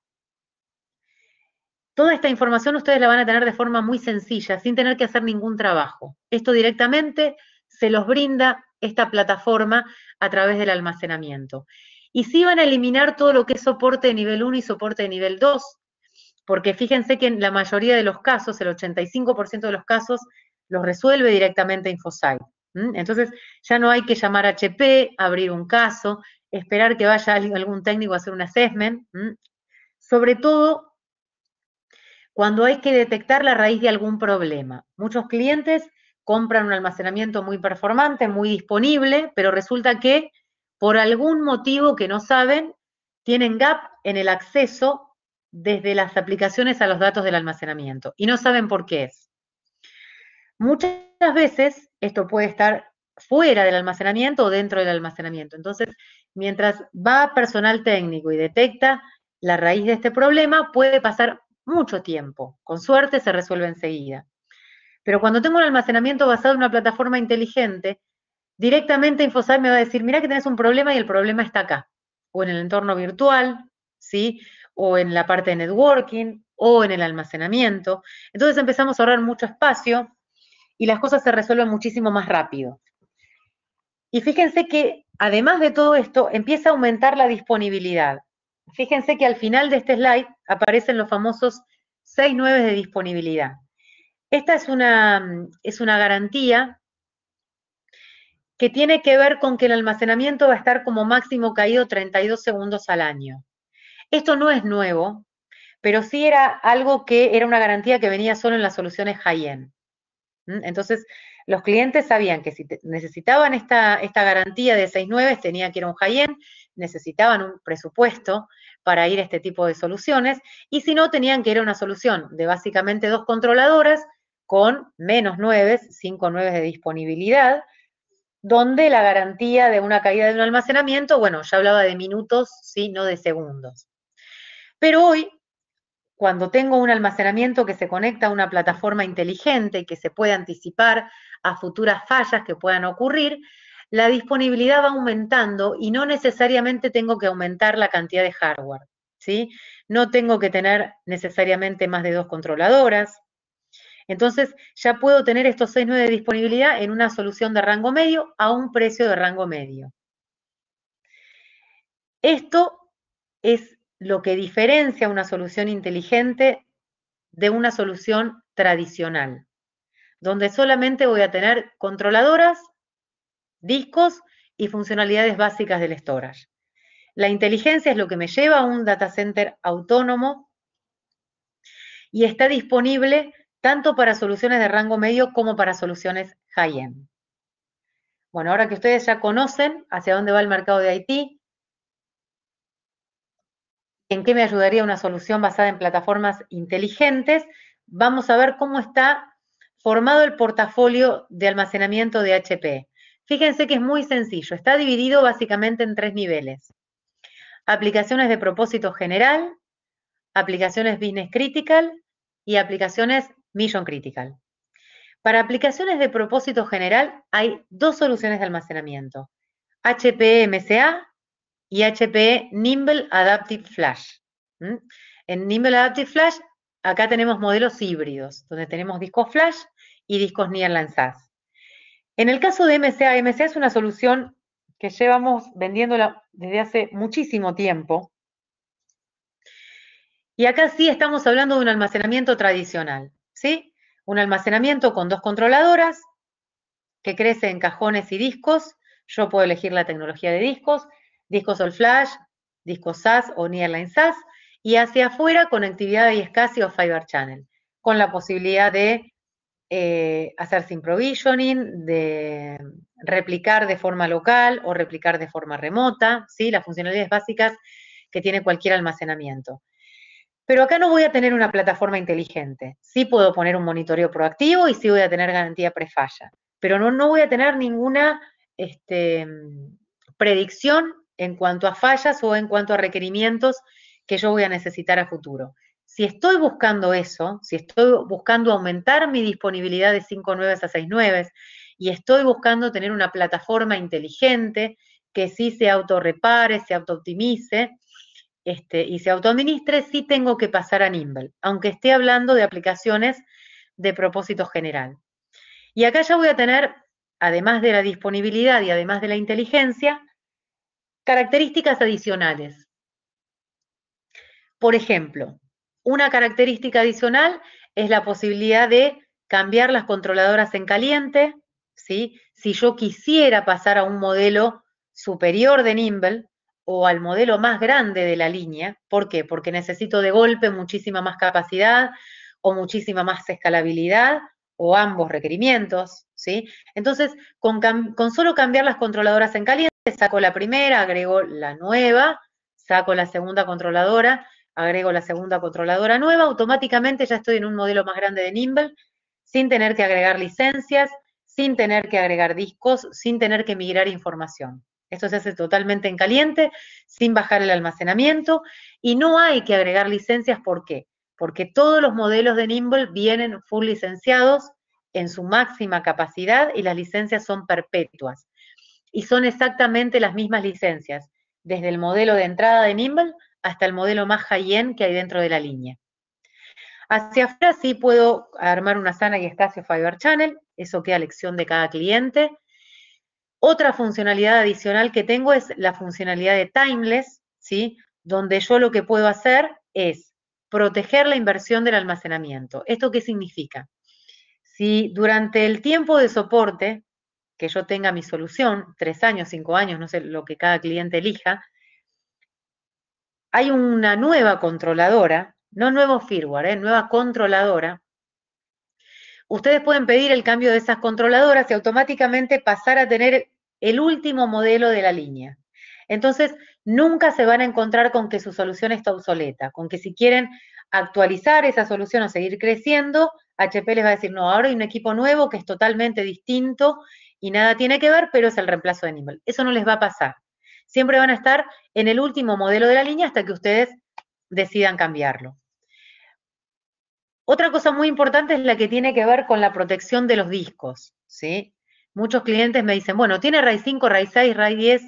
Toda esta información ustedes la van a tener de forma muy sencilla, sin tener que hacer ningún trabajo. Esto directamente se los brinda esta plataforma a través del almacenamiento. Y si van a eliminar todo lo que es soporte de nivel 1 y soporte de nivel 2, porque fíjense que en la mayoría de los casos, el 85% de los casos, los resuelve directamente InfoSight. Entonces, ya no hay que llamar a HP, abrir un caso, esperar que vaya algún técnico a hacer un assessment. Sobre todo cuando hay que detectar la raíz de algún problema. Muchos clientes compran un almacenamiento muy performante, muy disponible, pero resulta que por algún motivo que no saben, tienen gap en el acceso desde las aplicaciones a los datos del almacenamiento y no saben por qué es. Muchas veces esto puede estar fuera del almacenamiento o dentro del almacenamiento. Entonces, mientras va personal técnico y detecta la raíz de este problema, puede pasar mucho tiempo. Con suerte se resuelve enseguida. Pero cuando tengo un almacenamiento basado en una plataforma inteligente, directamente InfoSight me va a decir, mira que tenés un problema y el problema está acá, o en el entorno virtual, ¿sí? o en la parte de networking o en el almacenamiento. Entonces empezamos a ahorrar mucho espacio y las cosas se resuelven muchísimo más rápido. Y fíjense que además de todo esto, empieza a aumentar la disponibilidad. Fíjense que al final de este slide aparecen los famosos 6 9 de disponibilidad. Esta es una, mm, es una garantía que tiene que ver con que el almacenamiento va a estar como máximo caído 32 segundos al año. Esto no es nuevo, pero sí era algo que era una garantía que venía solo en las soluciones high-end. Entonces, los clientes sabían que si necesitaban esta, esta garantía de 6.9, tenían que ir a un high-end, necesitaban un presupuesto para ir a este tipo de soluciones, y si no, tenían que ir a una solución de básicamente dos controladoras con menos 9, 5 nueves de disponibilidad, donde la garantía de una caída de un almacenamiento, bueno, ya hablaba de minutos, sí, no de segundos. Pero hoy, cuando tengo un almacenamiento que se conecta a una plataforma inteligente y que se puede anticipar a futuras fallas que puedan ocurrir, la disponibilidad va aumentando y no necesariamente tengo que aumentar la cantidad de hardware. ¿sí? No tengo que tener necesariamente más de dos controladoras. Entonces, ya puedo tener estos 6 9 de disponibilidad en una solución de rango medio a un precio de rango medio. Esto es lo que diferencia una solución inteligente de una solución tradicional, donde solamente voy a tener controladoras, discos y funcionalidades básicas del storage. La inteligencia es lo que me lleva a un data center autónomo y está disponible tanto para soluciones de rango medio como para soluciones high-end. Bueno, ahora que ustedes ya conocen hacia dónde va el mercado de IT, en qué me ayudaría una solución basada en plataformas inteligentes, vamos a ver cómo está formado el portafolio de almacenamiento de HP. Fíjense que es muy sencillo, está dividido básicamente en tres niveles. Aplicaciones de propósito general, aplicaciones business critical y aplicaciones mission critical. Para aplicaciones de propósito general hay dos soluciones de almacenamiento, MSA y HPE Nimble Adaptive Flash. En Nimble Adaptive Flash, acá tenemos modelos híbridos, donde tenemos discos flash y discos Nearland SAS. En el caso de MCA, MCA es una solución que llevamos vendiéndola desde hace muchísimo tiempo. Y acá sí estamos hablando de un almacenamiento tradicional, ¿sí? Un almacenamiento con dos controladoras que crece en cajones y discos. Yo puedo elegir la tecnología de discos. Discos Sol Flash, disco SAS o Nearline SAS, y hacia afuera conectividad de SCSI o Fiber Channel, con la posibilidad de eh, hacer sin provisioning, de replicar de forma local o replicar de forma remota, ¿sí? las funcionalidades básicas que tiene cualquier almacenamiento. Pero acá no voy a tener una plataforma inteligente. Sí puedo poner un monitoreo proactivo y sí voy a tener garantía prefalla, pero no, no voy a tener ninguna este, predicción en cuanto a fallas o en cuanto a requerimientos que yo voy a necesitar a futuro. Si estoy buscando eso, si estoy buscando aumentar mi disponibilidad de 5 nueves a 6 nueves y estoy buscando tener una plataforma inteligente que sí se autorrepare, se autooptimice este, y se autoadministre, sí tengo que pasar a Nimble, aunque esté hablando de aplicaciones de propósito general. Y acá ya voy a tener, además de la disponibilidad y además de la inteligencia, Características adicionales. Por ejemplo, una característica adicional es la posibilidad de cambiar las controladoras en caliente. ¿sí? Si yo quisiera pasar a un modelo superior de Nimble o al modelo más grande de la línea, ¿por qué? Porque necesito de golpe muchísima más capacidad o muchísima más escalabilidad o ambos requerimientos. ¿sí? Entonces, con, con solo cambiar las controladoras en caliente, saco la primera, agrego la nueva, saco la segunda controladora, agrego la segunda controladora nueva, automáticamente ya estoy en un modelo más grande de Nimble, sin tener que agregar licencias, sin tener que agregar discos, sin tener que migrar información. Esto se hace totalmente en caliente, sin bajar el almacenamiento, y no hay que agregar licencias, ¿por qué? Porque todos los modelos de Nimble vienen full licenciados en su máxima capacidad y las licencias son perpetuas y son exactamente las mismas licencias, desde el modelo de entrada de Nimble hasta el modelo más high-end que hay dentro de la línea. Hacia afuera sí puedo armar una sana y hacia Fiber Channel, eso queda elección de cada cliente. Otra funcionalidad adicional que tengo es la funcionalidad de Timeless, ¿sí? donde yo lo que puedo hacer es proteger la inversión del almacenamiento. ¿Esto qué significa? Si durante el tiempo de soporte que yo tenga mi solución, tres años, cinco años, no sé, lo que cada cliente elija, hay una nueva controladora, no nuevo firmware, ¿eh? nueva controladora. Ustedes pueden pedir el cambio de esas controladoras y automáticamente pasar a tener el último modelo de la línea. Entonces, nunca se van a encontrar con que su solución está obsoleta, con que si quieren actualizar esa solución o seguir creciendo, HP les va a decir, no, ahora hay un equipo nuevo que es totalmente distinto y nada tiene que ver, pero es el reemplazo de Nimble. Eso no les va a pasar. Siempre van a estar en el último modelo de la línea hasta que ustedes decidan cambiarlo. Otra cosa muy importante es la que tiene que ver con la protección de los discos, ¿sí? Muchos clientes me dicen, bueno, tiene RAID 5, RAI 6, RAID 10.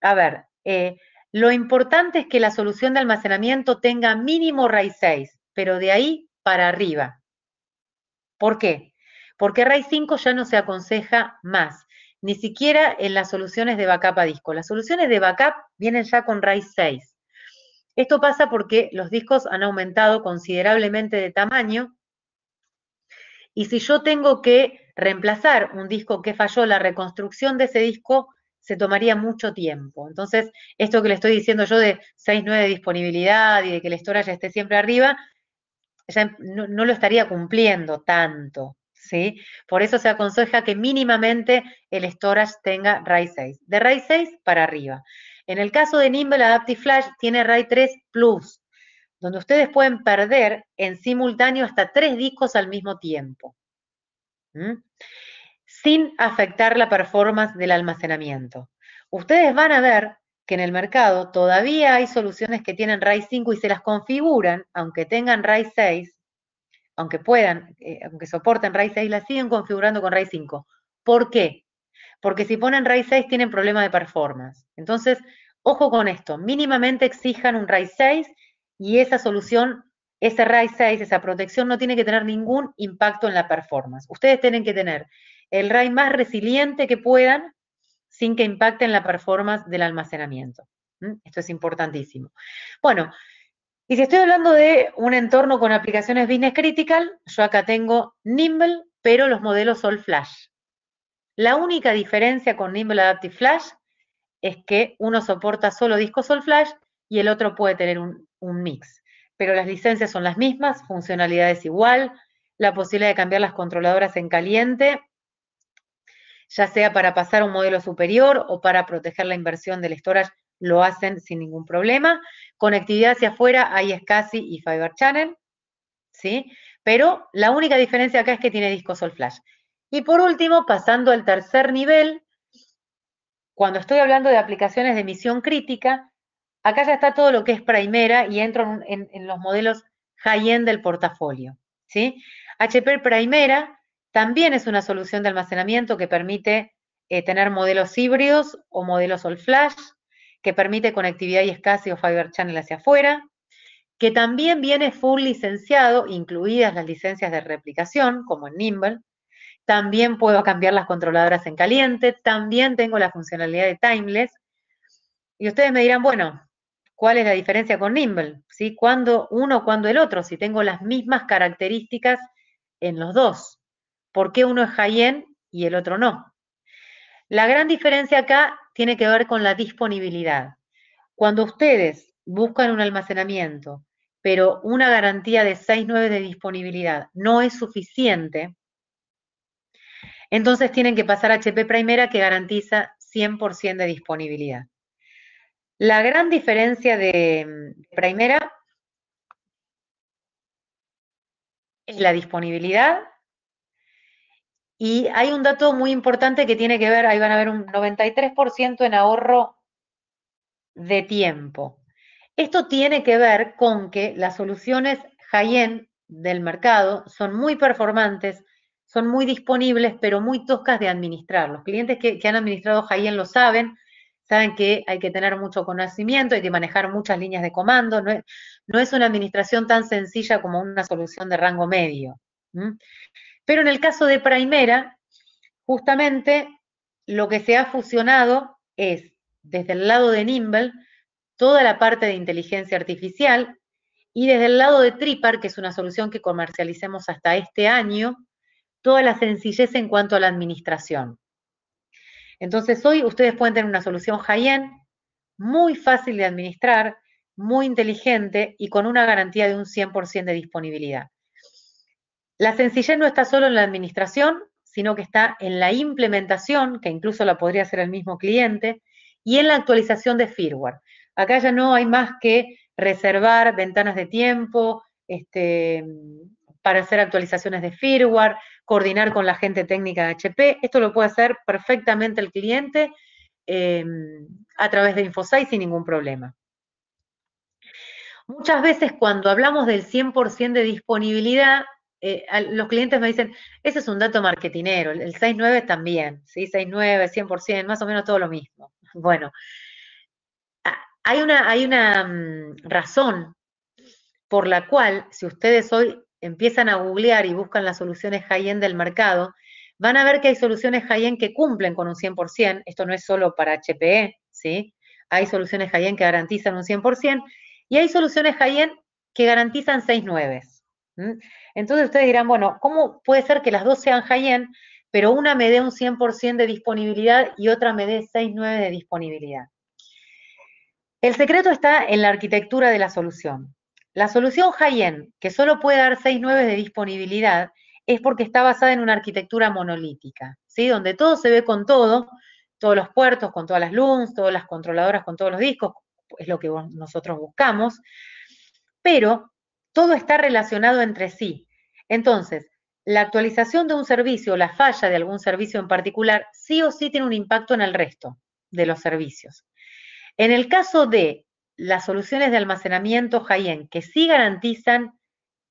a ver, eh, lo importante es que la solución de almacenamiento tenga mínimo RAI 6, pero de ahí para arriba. ¿Por qué? porque RAID 5 ya no se aconseja más, ni siquiera en las soluciones de backup a disco. Las soluciones de backup vienen ya con RAID 6. Esto pasa porque los discos han aumentado considerablemente de tamaño y si yo tengo que reemplazar un disco que falló, la reconstrucción de ese disco se tomaría mucho tiempo. Entonces, esto que le estoy diciendo yo de 6.9 de disponibilidad y de que el storage esté siempre arriba, ya no lo estaría cumpliendo tanto. Por eso se aconseja que mínimamente el storage tenga RAID 6, de RAID 6 para arriba. En el caso de Nimble Adaptive Flash tiene RAID 3 Plus, donde ustedes pueden perder en simultáneo hasta tres discos al mismo tiempo, sin afectar la performance del almacenamiento. Ustedes van a ver que en el mercado todavía hay soluciones que tienen RAID 5 y se las configuran, aunque tengan RAID 6, aunque puedan, eh, aunque soporten RAID 6, la siguen configurando con RAID 5. ¿Por qué? Porque si ponen RAID 6 tienen problema de performance. Entonces, ojo con esto, mínimamente exijan un RAID 6 y esa solución, ese RAID 6, esa protección no tiene que tener ningún impacto en la performance. Ustedes tienen que tener el RAID más resiliente que puedan sin que impacten la performance del almacenamiento. ¿Mm? Esto es importantísimo. Bueno, y si estoy hablando de un entorno con aplicaciones business critical, yo acá tengo Nimble, pero los modelos son Flash. La única diferencia con Nimble Adaptive Flash es que uno soporta solo discos Sol Flash y el otro puede tener un, un, mix. Pero las licencias son las mismas, funcionalidades igual, la posibilidad de cambiar las controladoras en caliente, ya sea para pasar a un modelo superior o para proteger la inversión del storage lo hacen sin ningún problema. Conectividad hacia afuera, hay SCSI y Fiber Channel, ¿sí? Pero la única diferencia acá es que tiene disco Sol Flash. Y por último, pasando al tercer nivel, cuando estoy hablando de aplicaciones de emisión crítica, acá ya está todo lo que es Primera y entro en, los modelos high-end del portafolio, ¿sí? HP Primera también es una solución de almacenamiento que permite eh, tener modelos híbridos o modelos all flash, que permite conectividad y o Fiber Channel hacia afuera, que también viene full licenciado, incluidas las licencias de replicación, como en Nimble. También puedo cambiar las controladoras en caliente, también tengo la funcionalidad de Timeless. Y ustedes me dirán, bueno, ¿cuál es la diferencia con Nimble? ¿Sí? ¿Cuándo uno, cuándo el otro? Si tengo las mismas características en los dos. ¿Por qué uno es high-end y el otro no? La gran diferencia acá tiene que ver con la disponibilidad. Cuando ustedes buscan un almacenamiento, pero una garantía de 6-9 de disponibilidad no es suficiente, entonces tienen que pasar a HP Primera que garantiza 100% de disponibilidad. La gran diferencia de mm, Primera es la disponibilidad y hay un dato muy importante que tiene que ver, ahí van a ver un 93% en ahorro de tiempo. Esto tiene que ver con que las soluciones high del mercado son muy performantes, son muy disponibles, pero muy toscas de administrar. Los clientes que, han administrado high lo saben, saben que hay que tener mucho conocimiento, hay que manejar muchas líneas de comando, no es, una administración tan sencilla como una solución de rango medio. Pero en el caso de Primera, justamente lo que se ha fusionado es, desde el lado de Nimble, toda la parte de inteligencia artificial y desde el lado de Tripar, que es una solución que comercialicemos hasta este año, toda la sencillez en cuanto a la administración. Entonces hoy ustedes pueden tener una solución high muy fácil de administrar, muy inteligente y con una garantía de un 100% de disponibilidad. La sencillez no está solo en la administración, sino que está en la implementación, que incluso la podría hacer el mismo cliente, y en la actualización de firmware. Acá ya no hay más que reservar ventanas de tiempo este, para hacer actualizaciones de firmware, coordinar con la gente técnica de HP. Esto lo puede hacer perfectamente el cliente em, a través de InfoSight sin ningún problema. Muchas veces cuando hablamos del 100% de disponibilidad, eh, los clientes me dicen, ese es un dato marketinero, el, 6.9 también, ¿sí? 6.9, 100%, más o menos todo lo mismo. Bueno, hay una, mm, razón por la cual, si ustedes hoy empiezan a googlear y buscan las soluciones high-end del mercado, van a ver que hay soluciones high-end que cumplen con un 100%, esto no es solo para HPE, ¿sí? Hay soluciones high-end que garantizan un 100% y hay soluciones high-end que garantizan 6.9. 9. Entonces ustedes dirán, bueno, ¿cómo puede ser que las dos sean high pero una me dé un 100% de disponibilidad y otra me dé 6-9 de disponibilidad? El secreto está en la arquitectura de la solución. La solución high-end, que solo puede dar 6-9 de disponibilidad, es porque está basada en una arquitectura monolítica, ¿sí? Donde todo se ve con todo, todos los puertos, con todas las LUNs, todas las controladoras, con todos los discos, es lo que nosotros buscamos. Pero todo está relacionado entre sí. Entonces, la actualización de un servicio, o la falla de algún servicio en particular, sí o sí tiene un impacto en el resto de los servicios. En el caso de las soluciones de almacenamiento high que sí garantizan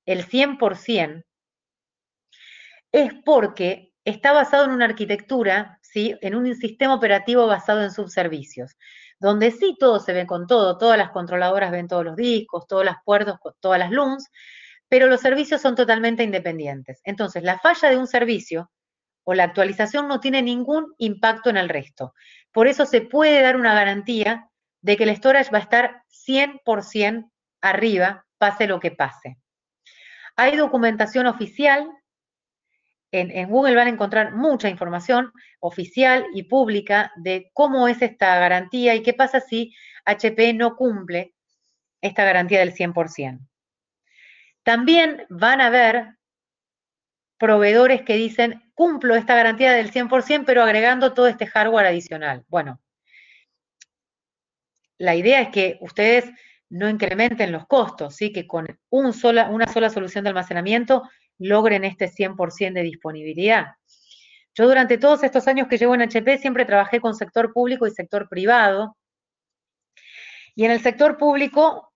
el 100%, es porque está basado en una arquitectura, ¿sí? en un sistema operativo basado en subservicios donde sí todo se ve con todo, todas las controladoras ven todos los discos, todas las puertos, todas las LUNs, pero los servicios son totalmente independientes. Entonces, la falla de un servicio o la actualización no tiene ningún impacto en el resto. Por eso se puede dar una garantía de que el storage va a estar 100% arriba, pase lo que pase. Hay documentación oficial en, Google van a encontrar mucha información oficial y pública de cómo es esta garantía y qué pasa si HP no cumple esta garantía del 100%. También van a ver proveedores que dicen, cumplo esta garantía del 100%, pero agregando todo este hardware adicional. Bueno, la idea es que ustedes no incrementen los costos, ¿sí? que con una sola solución de almacenamiento logren este 100% de disponibilidad. Yo durante todos estos años que llevo en HP siempre trabajé con sector público y sector privado. Y en el sector público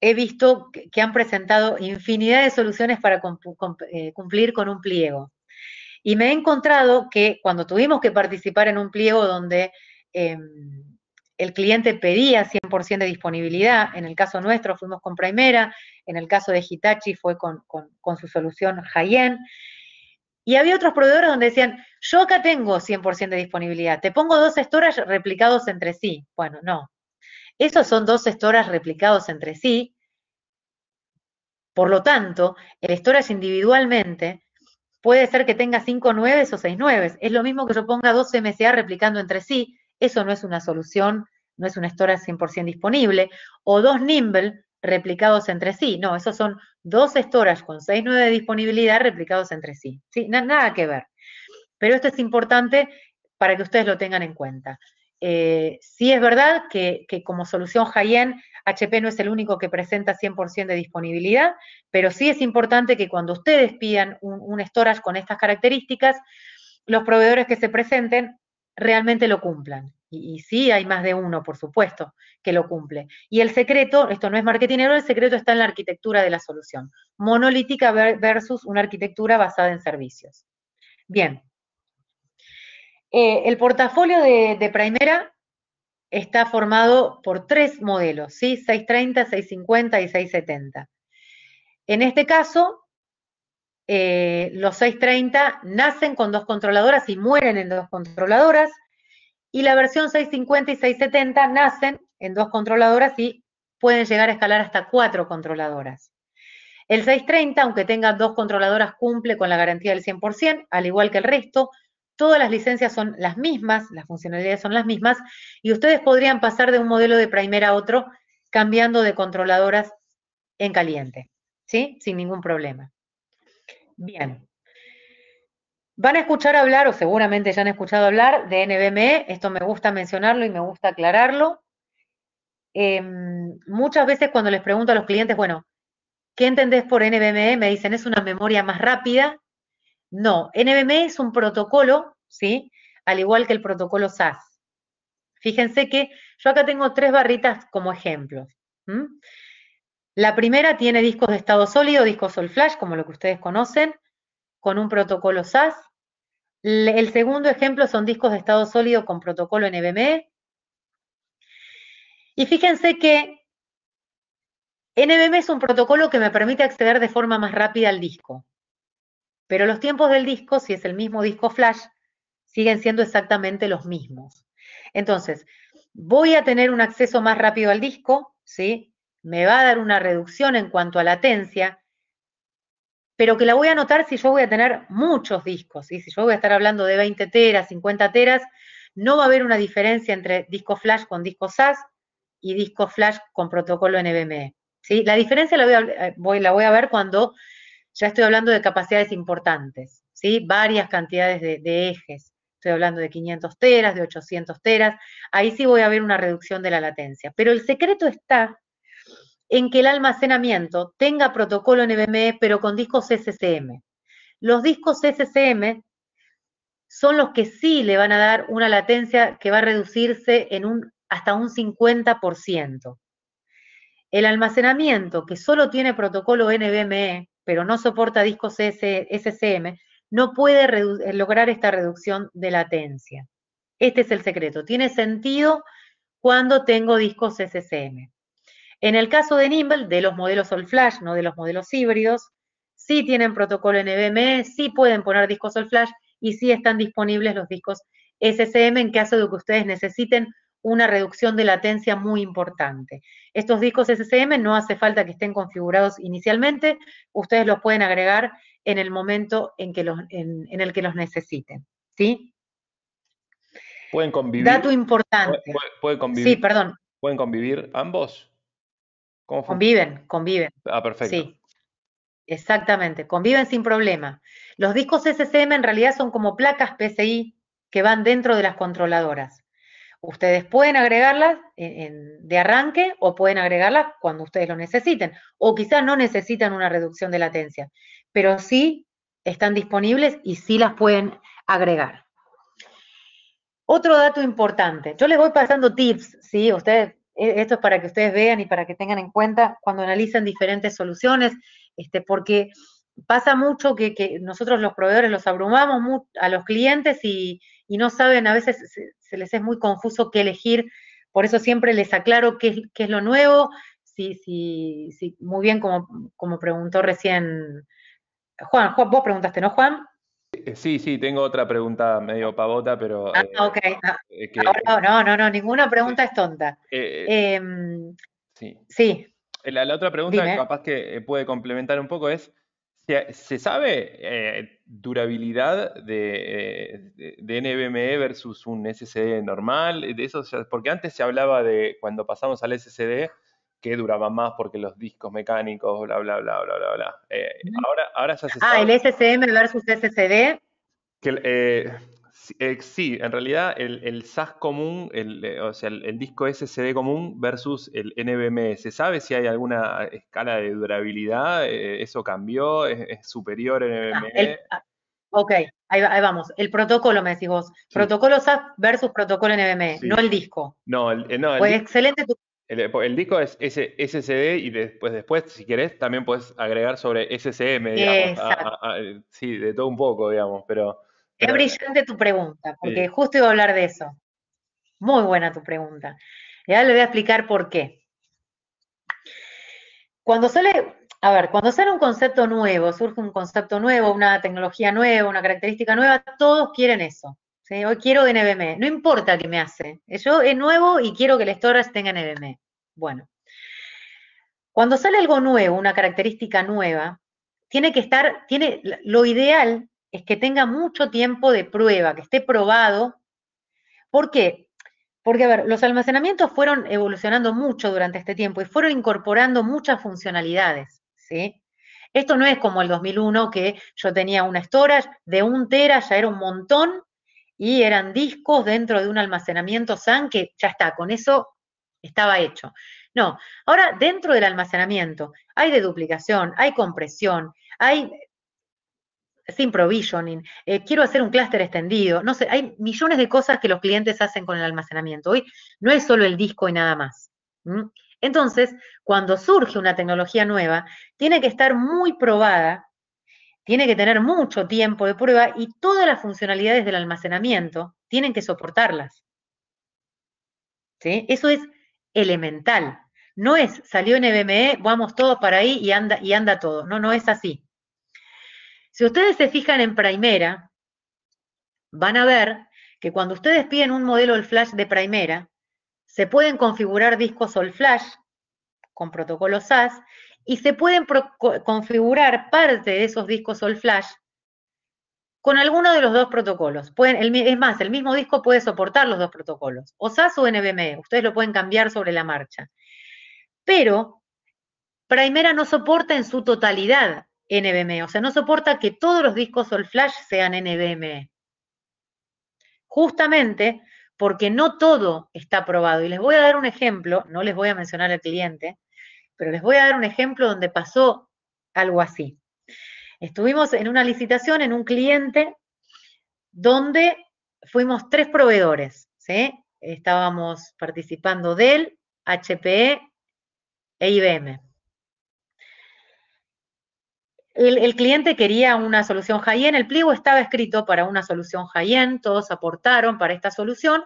he visto que han presentado infinidad de soluciones para eh, cumplir con un pliego. Y me he encontrado que cuando tuvimos que participar en un pliego donde em, el cliente pedía 100% de disponibilidad, en el caso nuestro fuimos con Primera, en el caso de Hitachi fue con, su solución Hayen, y había otros proveedores donde decían, yo acá tengo 100% de disponibilidad, te pongo dos storage replicados entre sí. Bueno, no. Esos son dos storage replicados entre sí. Por lo tanto, el storage individualmente puede ser que tenga 5 nueves o 6 nueves. Es lo mismo que yo ponga dos MSA replicando entre sí, eso no es una solución, no es una storage 100% disponible. O dos Nimble replicados entre sí. No, esos son dos storage con 6, 9 de disponibilidad replicados entre sí. nada que ver. Pero esto es importante para que ustedes lo tengan en cuenta. Eh, sí es verdad que, como solución high-end, HP no es el único que presenta 100% de disponibilidad, pero sí es importante que cuando ustedes pidan un, un storage con estas características, los proveedores que se presenten realmente lo cumplan. Y, sí, hay más de uno, por supuesto, que lo cumple. Y el secreto, esto no es marketing el secreto está en la arquitectura de la solución, monolítica versus una arquitectura basada en servicios. Bien. Eh, el portafolio de, Primera está formado por tres modelos, ¿sí? 630, 650 y 670. En este caso, eh, los 630 nacen con dos controladoras y mueren en dos controladoras. Y la versión 650 y 670 nacen en dos controladoras y pueden llegar a escalar hasta cuatro controladoras. El 630, aunque tenga dos controladoras, cumple con la garantía del 100%, al igual que el resto. Todas las licencias son las mismas, las funcionalidades son las mismas, y ustedes podrían pasar de un modelo de primer a otro cambiando de controladoras en caliente, ¿sí? Sin ningún problema. Bien. Van a escuchar hablar, o seguramente ya han escuchado hablar, de NBME. Esto me gusta mencionarlo y me gusta aclararlo. Em, muchas veces cuando les pregunto a los clientes, bueno, ¿qué entendés por NBME? Me dicen, es una memoria más rápida. No, NVMe es un protocolo, ¿sí? Al igual que el protocolo SAS. Fíjense que yo acá tengo tres barritas como ejemplos. La primera tiene discos de estado sólido, discos Solid flash, como lo que ustedes conocen con un protocolo SAS. El segundo ejemplo son discos de estado sólido con protocolo NVMe. Y fíjense que NVMe es un protocolo que me permite acceder de forma más rápida al disco. Pero los tiempos del disco, si es el mismo disco flash, siguen siendo exactamente los mismos. Entonces, voy a tener un acceso más rápido al disco, ¿sí? Me va a dar una reducción en cuanto a latencia, pero que la voy a notar si yo voy a tener muchos discos. y Si yo voy a estar hablando de 20 teras, 50 teras, no va a haber una diferencia entre disco flash con disco SAS y disco flash con protocolo NVMe. ¿sí? La diferencia la voy, a, eh, la voy a ver cuando ya estoy hablando de capacidades importantes, ¿sí? varias cantidades de, de ejes. Estoy hablando de 500 teras, de 800 teras. Ahí sí voy a ver una reducción de la latencia. Pero el secreto está en que el almacenamiento tenga protocolo NVMe, pero con discos SSM. Los discos SSM son los que sí le van a dar una latencia que va a reducirse hasta un 50%. El almacenamiento que solo tiene protocolo NVMe, pero no soporta discos SSM no puede lograr esta reducción de latencia. Este es el secreto. Tiene sentido cuando tengo discos SSM. En el caso de Nimble, de los modelos All Flash, no de los modelos híbridos, sí tienen protocolo NVMe, sí pueden poner discos All Flash y sí están disponibles los discos SSM en caso de que ustedes necesiten una reducción de latencia muy importante. Estos discos SSM no hace falta que estén configurados inicialmente, ustedes los pueden agregar en el momento en, que los, el que los necesiten, ¿sí? Pueden convivir. Dato importante. Pueden convivir. Sí, perdón. Pueden convivir ambos conviven, conviven. Ah, perfecto. Sí, exactamente, conviven sin problema. Los discos ssm en realidad son como placas PCI que van dentro de las controladoras. Ustedes pueden agregarlas de arranque o pueden agregarlas cuando ustedes lo necesiten. O quizás no necesitan una reducción de latencia, pero sí están disponibles y sí las pueden agregar. Otro dato importante, yo les voy pasando tips, ¿sí? Ustedes e-, esto es para que ustedes vean y para que tengan en cuenta cuando analizan diferentes soluciones, este, porque pasa mucho que, nosotros los proveedores los abrumamos a los clientes y, no saben, a veces se, les es muy confuso qué elegir, por eso siempre les aclaro qué, es lo nuevo, sí, sí, sí, muy bien como, como preguntó recién Juan, vos preguntaste, ¿no, Juan? Eh, sí, sí, tengo otra pregunta medio pavota, pero... Ah, eh, ok. Ah, eh, no, no, no, ninguna pregunta es tonta. Em, sí. Sí. La, otra pregunta, capaz que puede complementar un poco, es, ¿se, sabe durabilidad de, de, NVMe e versus un SSD normal? De porque antes se hablaba de, cuando pasamos al SSD, que duraba más porque los discos mecánicos, bla, bla, bla, bla, bla, bla. Eh, ahora, ahora ya se Ah, el SSM versus SSD. Eh, eh, sí, en realidad el, SAS común, el, o sea, el, disco SSD común versus el NVMe. ¿Se sabe si hay alguna escala de durabilidad? ¿Eso cambió? ¿Es, superior el ah, NVMe? Ah, ok, ahí, vamos. El protocolo, me decís vos. Protocolo SAS versus protocolo NVMe, no el disco. No, el, no, pues excelente tu eh, el, disco es S SSD y después, después, si querés, también puedes agregar sobre SSM, digamos. Eh, sí, de todo un poco, digamos, pero... Es brillante tu pregunta, porque justo iba a hablar de eso. Muy buena tu pregunta. Y ahora le voy a explicar por qué. Cuando sale, a ver, cuando sale un concepto nuevo, surge un concepto nuevo, una tecnología nueva, una característica nueva, todos quieren eso. Hoy quiero NVMe, no importa qué me hace. Yo es nuevo y quiero que el storage tenga NVMe. Bueno, cuando sale algo nuevo, una característica nueva, tiene que estar, tiene, lo ideal es que tenga mucho tiempo de prueba, que esté probado. ¿Por qué? Porque, a ver, los almacenamientos fueron evolucionando mucho durante este tiempo y fueron incorporando muchas funcionalidades, ¿sí? Esto no es como el 2001 que yo tenía una storage de un tera, ya era un montón, y eran discos dentro de un almacenamiento SAN que ya está, con eso estaba hecho. No, ahora dentro del almacenamiento hay deduplicación, hay compresión, hay sin provisioning, eh, quiero hacer un clúster extendido, no sé, hay millones de cosas que los clientes hacen con el almacenamiento. Hoy no es solo el disco y nada más. Entonces, cuando surge una tecnología nueva, tiene que estar muy probada tiene que tener mucho tiempo de prueba y todas las funcionalidades del almacenamiento tienen que soportarlas. Eso es elemental. No es salió en e, vamos todos para ahí y anda, y anda todo. No, no es así. Si ustedes se fijan en Primera, van a ver que cuando ustedes piden un modelo All flash de Primera, se pueden configurar discos all flash con protocolo SAS y se pueden configurar parte de esos discos all flash con alguno de los dos protocolos. Pueden, es más, el mismo disco puede soportar los dos protocolos, o SAS o NVMe, ustedes lo pueden cambiar sobre la marcha. Pero Primera no soporta en su totalidad NVMe, o sea, no soporta que todos los discos all flash sean NVMe. Justamente porque no todo está probado. Y les voy a dar un ejemplo, no les voy a mencionar al cliente, pero les voy a dar un ejemplo donde pasó algo así. Estuvimos en una licitación en un cliente donde fuimos tres proveedores, ¿sí? Estábamos participando del HPE e, e IBM. El, cliente quería una solución high el pliego estaba escrito para una solución high todos aportaron para esta solución,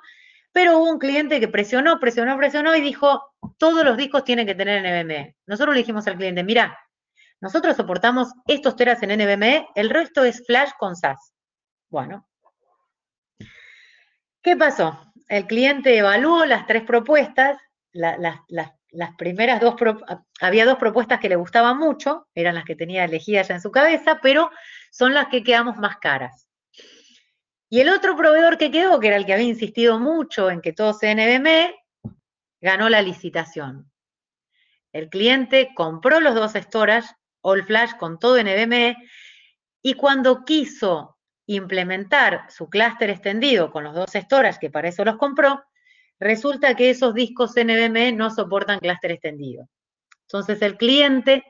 pero hubo un cliente que presionó, presionó, presionó y dijo, todos los discos tienen que tener NVMe. Nosotros le dijimos al cliente, mira, nosotros soportamos estos teras en NVMe, el resto es flash con SAS. Bueno. ¿Qué pasó? El cliente evaluó las tres propuestas, las primeras dos, había dos propuestas que le gustaban mucho, eran las que tenía elegidas ya en su cabeza, pero son las que quedamos más caras. Y el otro proveedor que quedó, que era el que había insistido mucho en que todo sea ganó la licitación. El cliente compró los dos storage, all flash con todo NVMe, y cuando quiso implementar su clúster extendido con los dos storage, que para eso los compró, resulta que esos discos NVMe no soportan clúster extendido. Entonces el cliente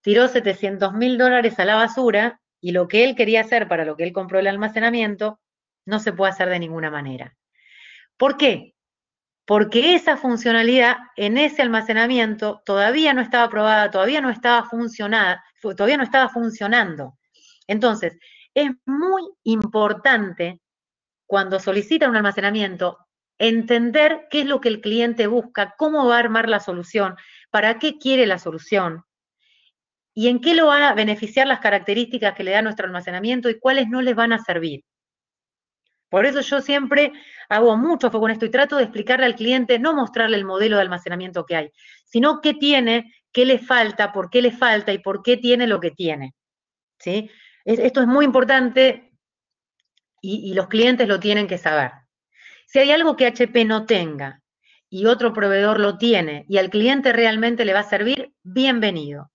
tiró 700 mil dólares a la basura y lo que él quería hacer para lo que él compró el almacenamiento no se puede hacer de ninguna manera. ¿Por qué? Porque esa funcionalidad en ese almacenamiento todavía no estaba aprobada, todavía no estaba funcionada, todavía no estaba funcionando. Entonces, es muy importante cuando solicita un almacenamiento entender qué es lo que el cliente busca, cómo va a armar la solución, para qué quiere la solución, y en qué lo van a beneficiar las características que le da nuestro almacenamiento y cuáles no les van a servir. Por eso yo siempre hago mucho con esto y trato de explicarle al cliente, no mostrarle el modelo de almacenamiento que hay, sino qué tiene, qué le falta, por qué le falta y por qué tiene lo que tiene. ¿Sí? Esto es muy importante y, y los clientes lo tienen que saber. Si hay algo que HP no tenga y otro proveedor lo tiene y al cliente realmente le va a servir, bienvenido.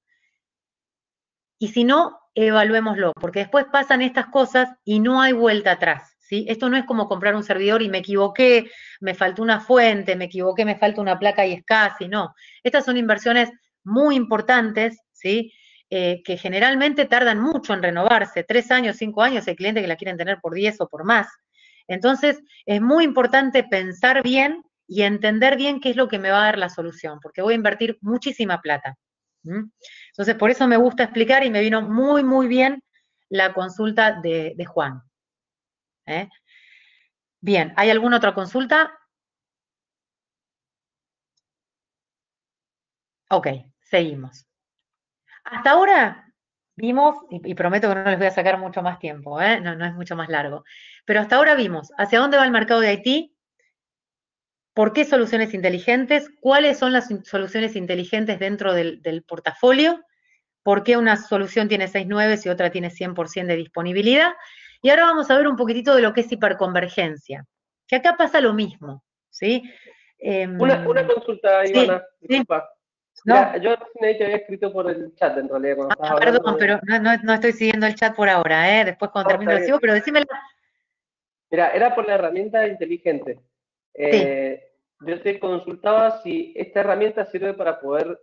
Y si no, evaluémoslo, porque después pasan estas cosas y no hay vuelta atrás. ¿sí? Esto no es como comprar un servidor y me equivoqué, me faltó una fuente, me equivoqué, me falta una placa y es casi, no. Estas son inversiones muy importantes, ¿sí? Eh, que generalmente tardan mucho en renovarse, tres años, cinco años, el cliente que la quieren tener por diez o por más. Entonces, es muy importante pensar bien y entender bien qué es lo que me va a dar la solución, porque voy a invertir muchísima plata. Entonces, por eso me gusta explicar y me vino muy, muy bien la consulta de, Juan. ¿eh? Bien, ¿hay alguna otra consulta? Ok, seguimos. Hasta ahora vimos, y, prometo que no les voy a sacar mucho más tiempo, ¿eh? no es mucho más largo, pero hasta ahora vimos hacia dónde va el mercado de Haití, ¿Por qué soluciones inteligentes? ¿Cuáles son las soluciones inteligentes dentro del, portafolio? ¿Por qué una solución tiene 6 nueves y otra tiene 100% de disponibilidad? Y ahora vamos a ver un poquitito de lo que es hiperconvergencia, que acá pasa lo mismo, ¿sí? Em, una, consulta, Ivana, sí, disculpa. No. yo te había escrito por el chat, en realidad. ah, perdón, pero no, estoy siguiendo el chat por ahora, ¿eh? Después cuando termine lo sigo, pero decímela. Mira, era por la herramienta inteligente. Eh, Yo te consultaba si esta herramienta sirve para poder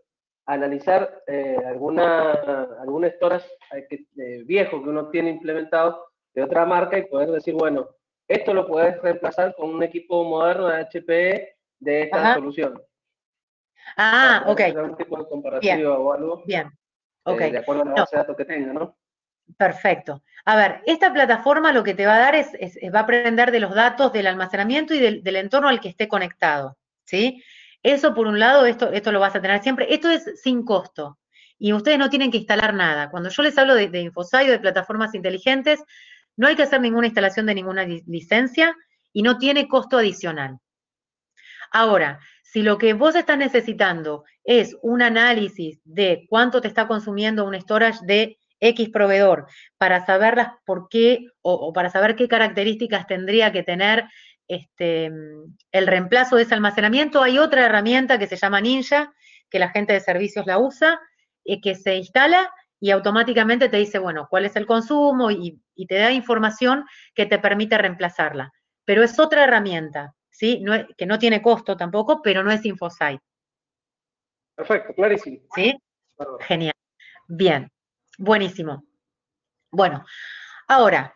analizar eh, alguna, algunas storage eh, eh, viejo que uno tiene implementado de otra marca y poder decir, bueno, esto lo puedes reemplazar con un equipo moderno de HPE de esta solución. Ah, ok. Un tipo de o algo. Bien. Eh, okay. de acuerdo a la base de datos que tenga, ¿no? Perfecto. A ver, esta plataforma lo que te va a dar es, es, va a aprender de los datos, del almacenamiento y del, entorno al que esté conectado, ¿sí? Eso por un lado, esto, esto lo vas a tener siempre. Esto es sin costo y ustedes no tienen que instalar nada. Cuando yo les hablo de, de o de plataformas inteligentes, no hay que hacer ninguna instalación de ninguna licencia y no tiene costo adicional. Ahora, si lo que vos estás necesitando es un análisis de cuánto te está consumiendo un storage de X proveedor para saberlas por qué o, para saber qué características tendría que tener este, el reemplazo de ese almacenamiento. Hay otra herramienta que se llama Ninja, que la gente de servicios la usa, eh, que se instala y automáticamente te dice, bueno, cuál es el consumo y, te da información que te permite reemplazarla. Pero es otra herramienta, ¿sí? que no tiene costo tampoco, pero no es InfoSight. Perfecto, clarísimo. ¿Sí? Genial. Bien. Buenísimo. Bueno, ahora,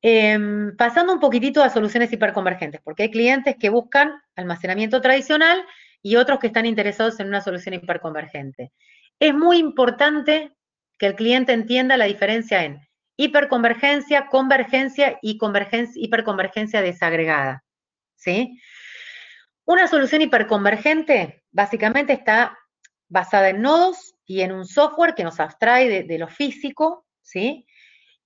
em, pasando un poquitito a soluciones hiperconvergentes, porque hay clientes que buscan almacenamiento tradicional y otros que están interesados en una solución hiperconvergente. Es muy importante que el cliente entienda la diferencia en hiperconvergencia, convergencia y convergencia, hiperconvergencia desagregada. ¿sí? Una solución hiperconvergente básicamente está basada en nodos y en un software que nos abstrae de, lo físico, ¿sí?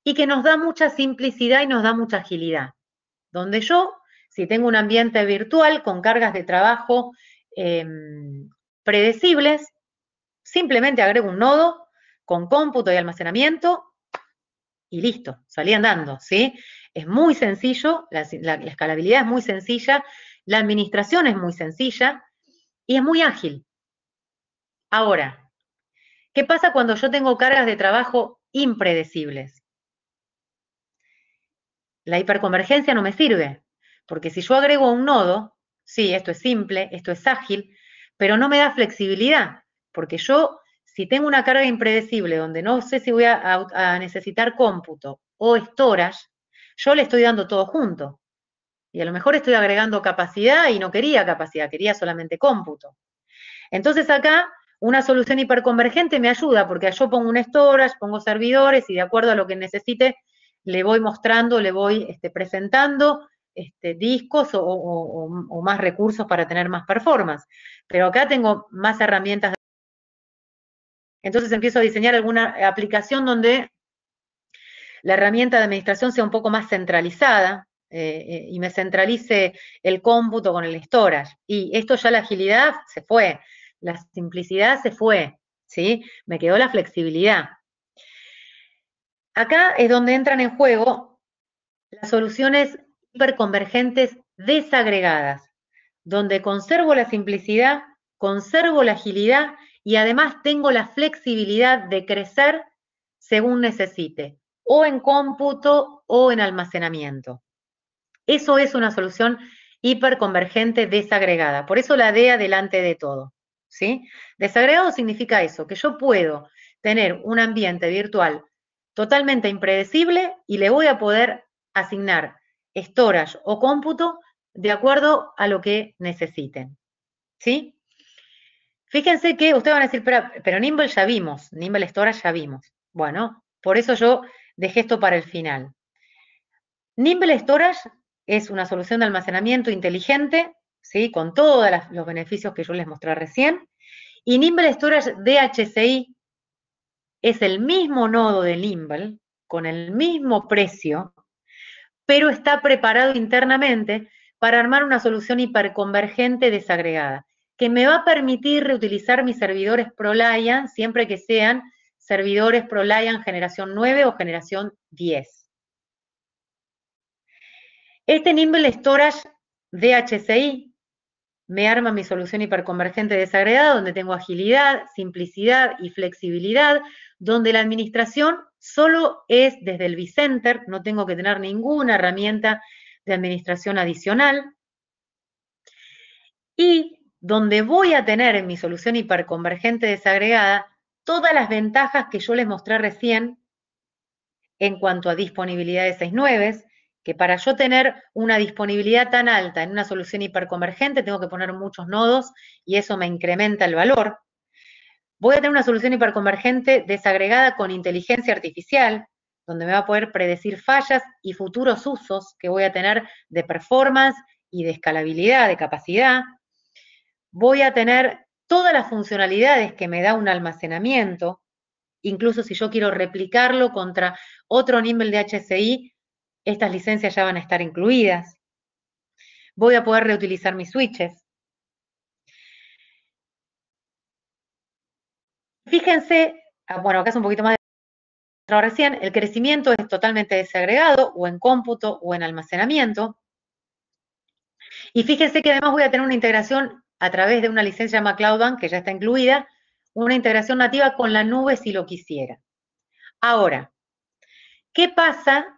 Y que nos da mucha simplicidad y nos da mucha agilidad. Donde yo, si tengo un ambiente virtual con cargas de trabajo em, predecibles, simplemente agrego un nodo con cómputo y almacenamiento y listo, salí andando, ¿sí? Es muy sencillo, la, escalabilidad es muy sencilla, la administración es muy sencilla y es muy ágil. Ahora, ¿Qué pasa cuando yo tengo cargas de trabajo impredecibles? La hiperconvergencia no me sirve, porque si yo agrego un nodo, sí, esto es simple, esto es ágil, pero no me da flexibilidad, porque yo si tengo una carga impredecible donde no sé si voy a, necesitar cómputo o storage, yo le estoy dando todo junto. Y a lo mejor estoy agregando capacidad y no quería capacidad, quería solamente cómputo. Entonces acá una solución hiperconvergente me ayuda porque yo pongo un storage, pongo servidores y de acuerdo a lo que necesite le voy mostrando, le voy este, presentando este, discos o, más recursos para tener más performance. Pero acá tengo más herramientas. Entonces empiezo a diseñar alguna aplicación donde la herramienta de administración sea un poco más centralizada eh, eh, y me centralice el cómputo con el storage. Y esto ya la agilidad se fue la simplicidad se fue, ¿sí? Me quedó la flexibilidad. Acá es donde entran en juego las soluciones hiperconvergentes desagregadas, donde conservo la simplicidad, conservo la agilidad y además tengo la flexibilidad de crecer según necesite, o en cómputo o en almacenamiento. Eso es una solución hiperconvergente desagregada. Por eso la de adelante de todo. ¿sí? Desagregado significa eso, que yo puedo tener un ambiente virtual totalmente impredecible y le voy a poder asignar storage o cómputo de acuerdo a lo que necesiten, ¿sí? Fíjense que ustedes van a decir, pero, Nimble ya vimos, Nimble Storage ya vimos. Bueno, por eso yo dejé esto para el final. Nimble Storage es una solución de almacenamiento inteligente con todos los beneficios que yo les mostré recién. Y Nimble Storage DHCI es el mismo nodo de Nimble, con el mismo precio, pero está preparado internamente para armar una solución hiperconvergente desagregada, que me va a permitir reutilizar mis servidores ProLiant siempre que sean servidores ProLiant generación 9 o generación 10. Este Nimble Storage DHCI me arma mi solución hiperconvergente desagregada, donde tengo agilidad, simplicidad y flexibilidad, donde la administración solo es desde el vCenter, no tengo que tener ninguna herramienta de administración adicional, y donde voy a tener en mi solución hiperconvergente desagregada todas las ventajas que yo les mostré recién en cuanto a disponibilidad de 6.9, que para yo tener una disponibilidad tan alta en una solución hiperconvergente tengo que poner muchos nodos y eso me incrementa el valor. Voy a tener una solución hiperconvergente desagregada con inteligencia artificial, donde me va a poder predecir fallas y futuros usos que voy a tener de performance y de escalabilidad, de capacidad. Voy a tener todas las funcionalidades que me da un almacenamiento, incluso si yo quiero replicarlo contra otro nivel de HCI, estas licencias ya van a estar incluidas. Voy a poder reutilizar mis switches. Fíjense, ah, bueno, acá es un poquito más de recién, el crecimiento es totalmente desagregado o en cómputo o en almacenamiento. Y fíjense que además voy a tener una integración a través de una licencia llamada que ya está incluida, una integración nativa con la nube si lo quisiera. Ahora, ¿qué pasa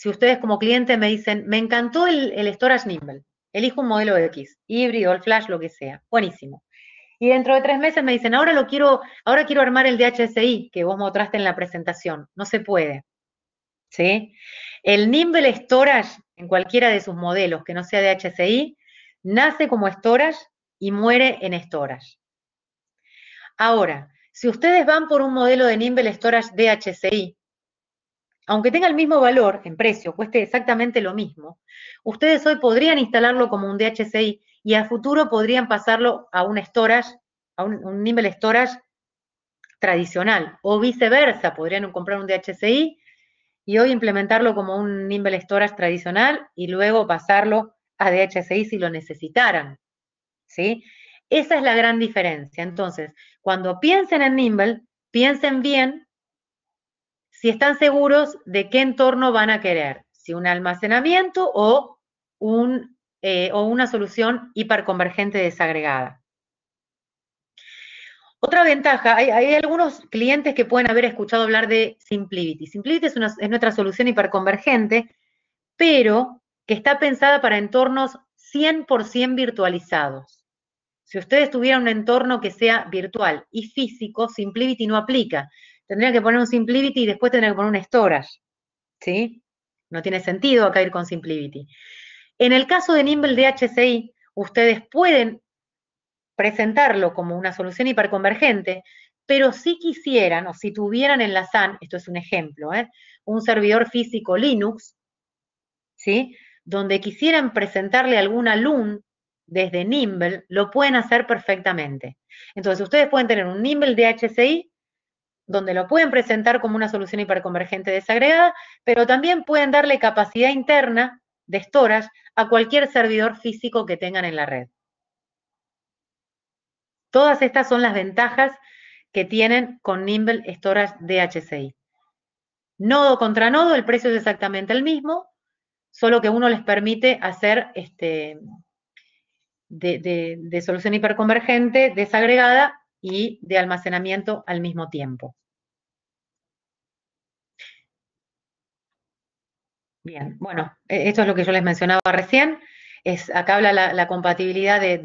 si ustedes como cliente me dicen, me encantó el, el storage nimble, elijo un modelo de X, híbrido, flash, lo que sea, buenísimo. Y dentro de tres meses me dicen, ahora lo quiero, ahora quiero armar el DHSI que vos mostraste en la presentación. No se puede. ¿Sí? El Nimble Storage, en cualquiera de sus modelos que no sea DHSI, nace como storage y muere en storage. Ahora, si ustedes van por un modelo de Nimble Storage DHSI, aunque tenga el mismo valor en precio, cueste exactamente lo mismo, ustedes hoy podrían instalarlo como un DHCI y a futuro podrían pasarlo a un storage, a un, nimble storage tradicional, o viceversa, podrían comprar un DHCI y hoy implementarlo como un nimble storage tradicional y luego pasarlo a DHCI si lo necesitaran, ¿sí? Esa es la gran diferencia. Entonces, cuando piensen en Nimble, piensen bien si están seguros de qué entorno van a querer, si un almacenamiento o, un, eh, o una solución hiperconvergente desagregada. Otra ventaja, hay, algunos clientes que pueden haber escuchado hablar de Simplivity. Simplivity es, es nuestra solución hiperconvergente, pero que está pensada para entornos 100% virtualizados. Si ustedes tuvieran un entorno que sea virtual y físico, Simplivity no aplica, tendría que poner un SimpliVity y después tener que poner un storage, ¿sí? No tiene sentido acá ir con SimpliVity. En el caso de Nimble DHCI, ustedes pueden presentarlo como una solución hiperconvergente, pero si quisieran o si tuvieran en la SAN, esto es un ejemplo, ¿eh? un servidor físico Linux, ¿sí? donde quisieran presentarle algún lun desde Nimble, lo pueden hacer perfectamente. Entonces, ustedes pueden tener un Nimble DHCI donde lo pueden presentar como una solución hiperconvergente desagregada, pero también pueden darle capacidad interna de storage a cualquier servidor físico que tengan en la red. Todas estas son las ventajas que tienen con Nimble Storage DHCI. Nodo contra nodo, el precio es exactamente el mismo, solo que uno les permite hacer este, de solución hiperconvergente desagregada y de almacenamiento al mismo tiempo. Bien, bueno, e-, esto es lo que yo les mencionaba recién. Es, acá habla la, compatibilidad de,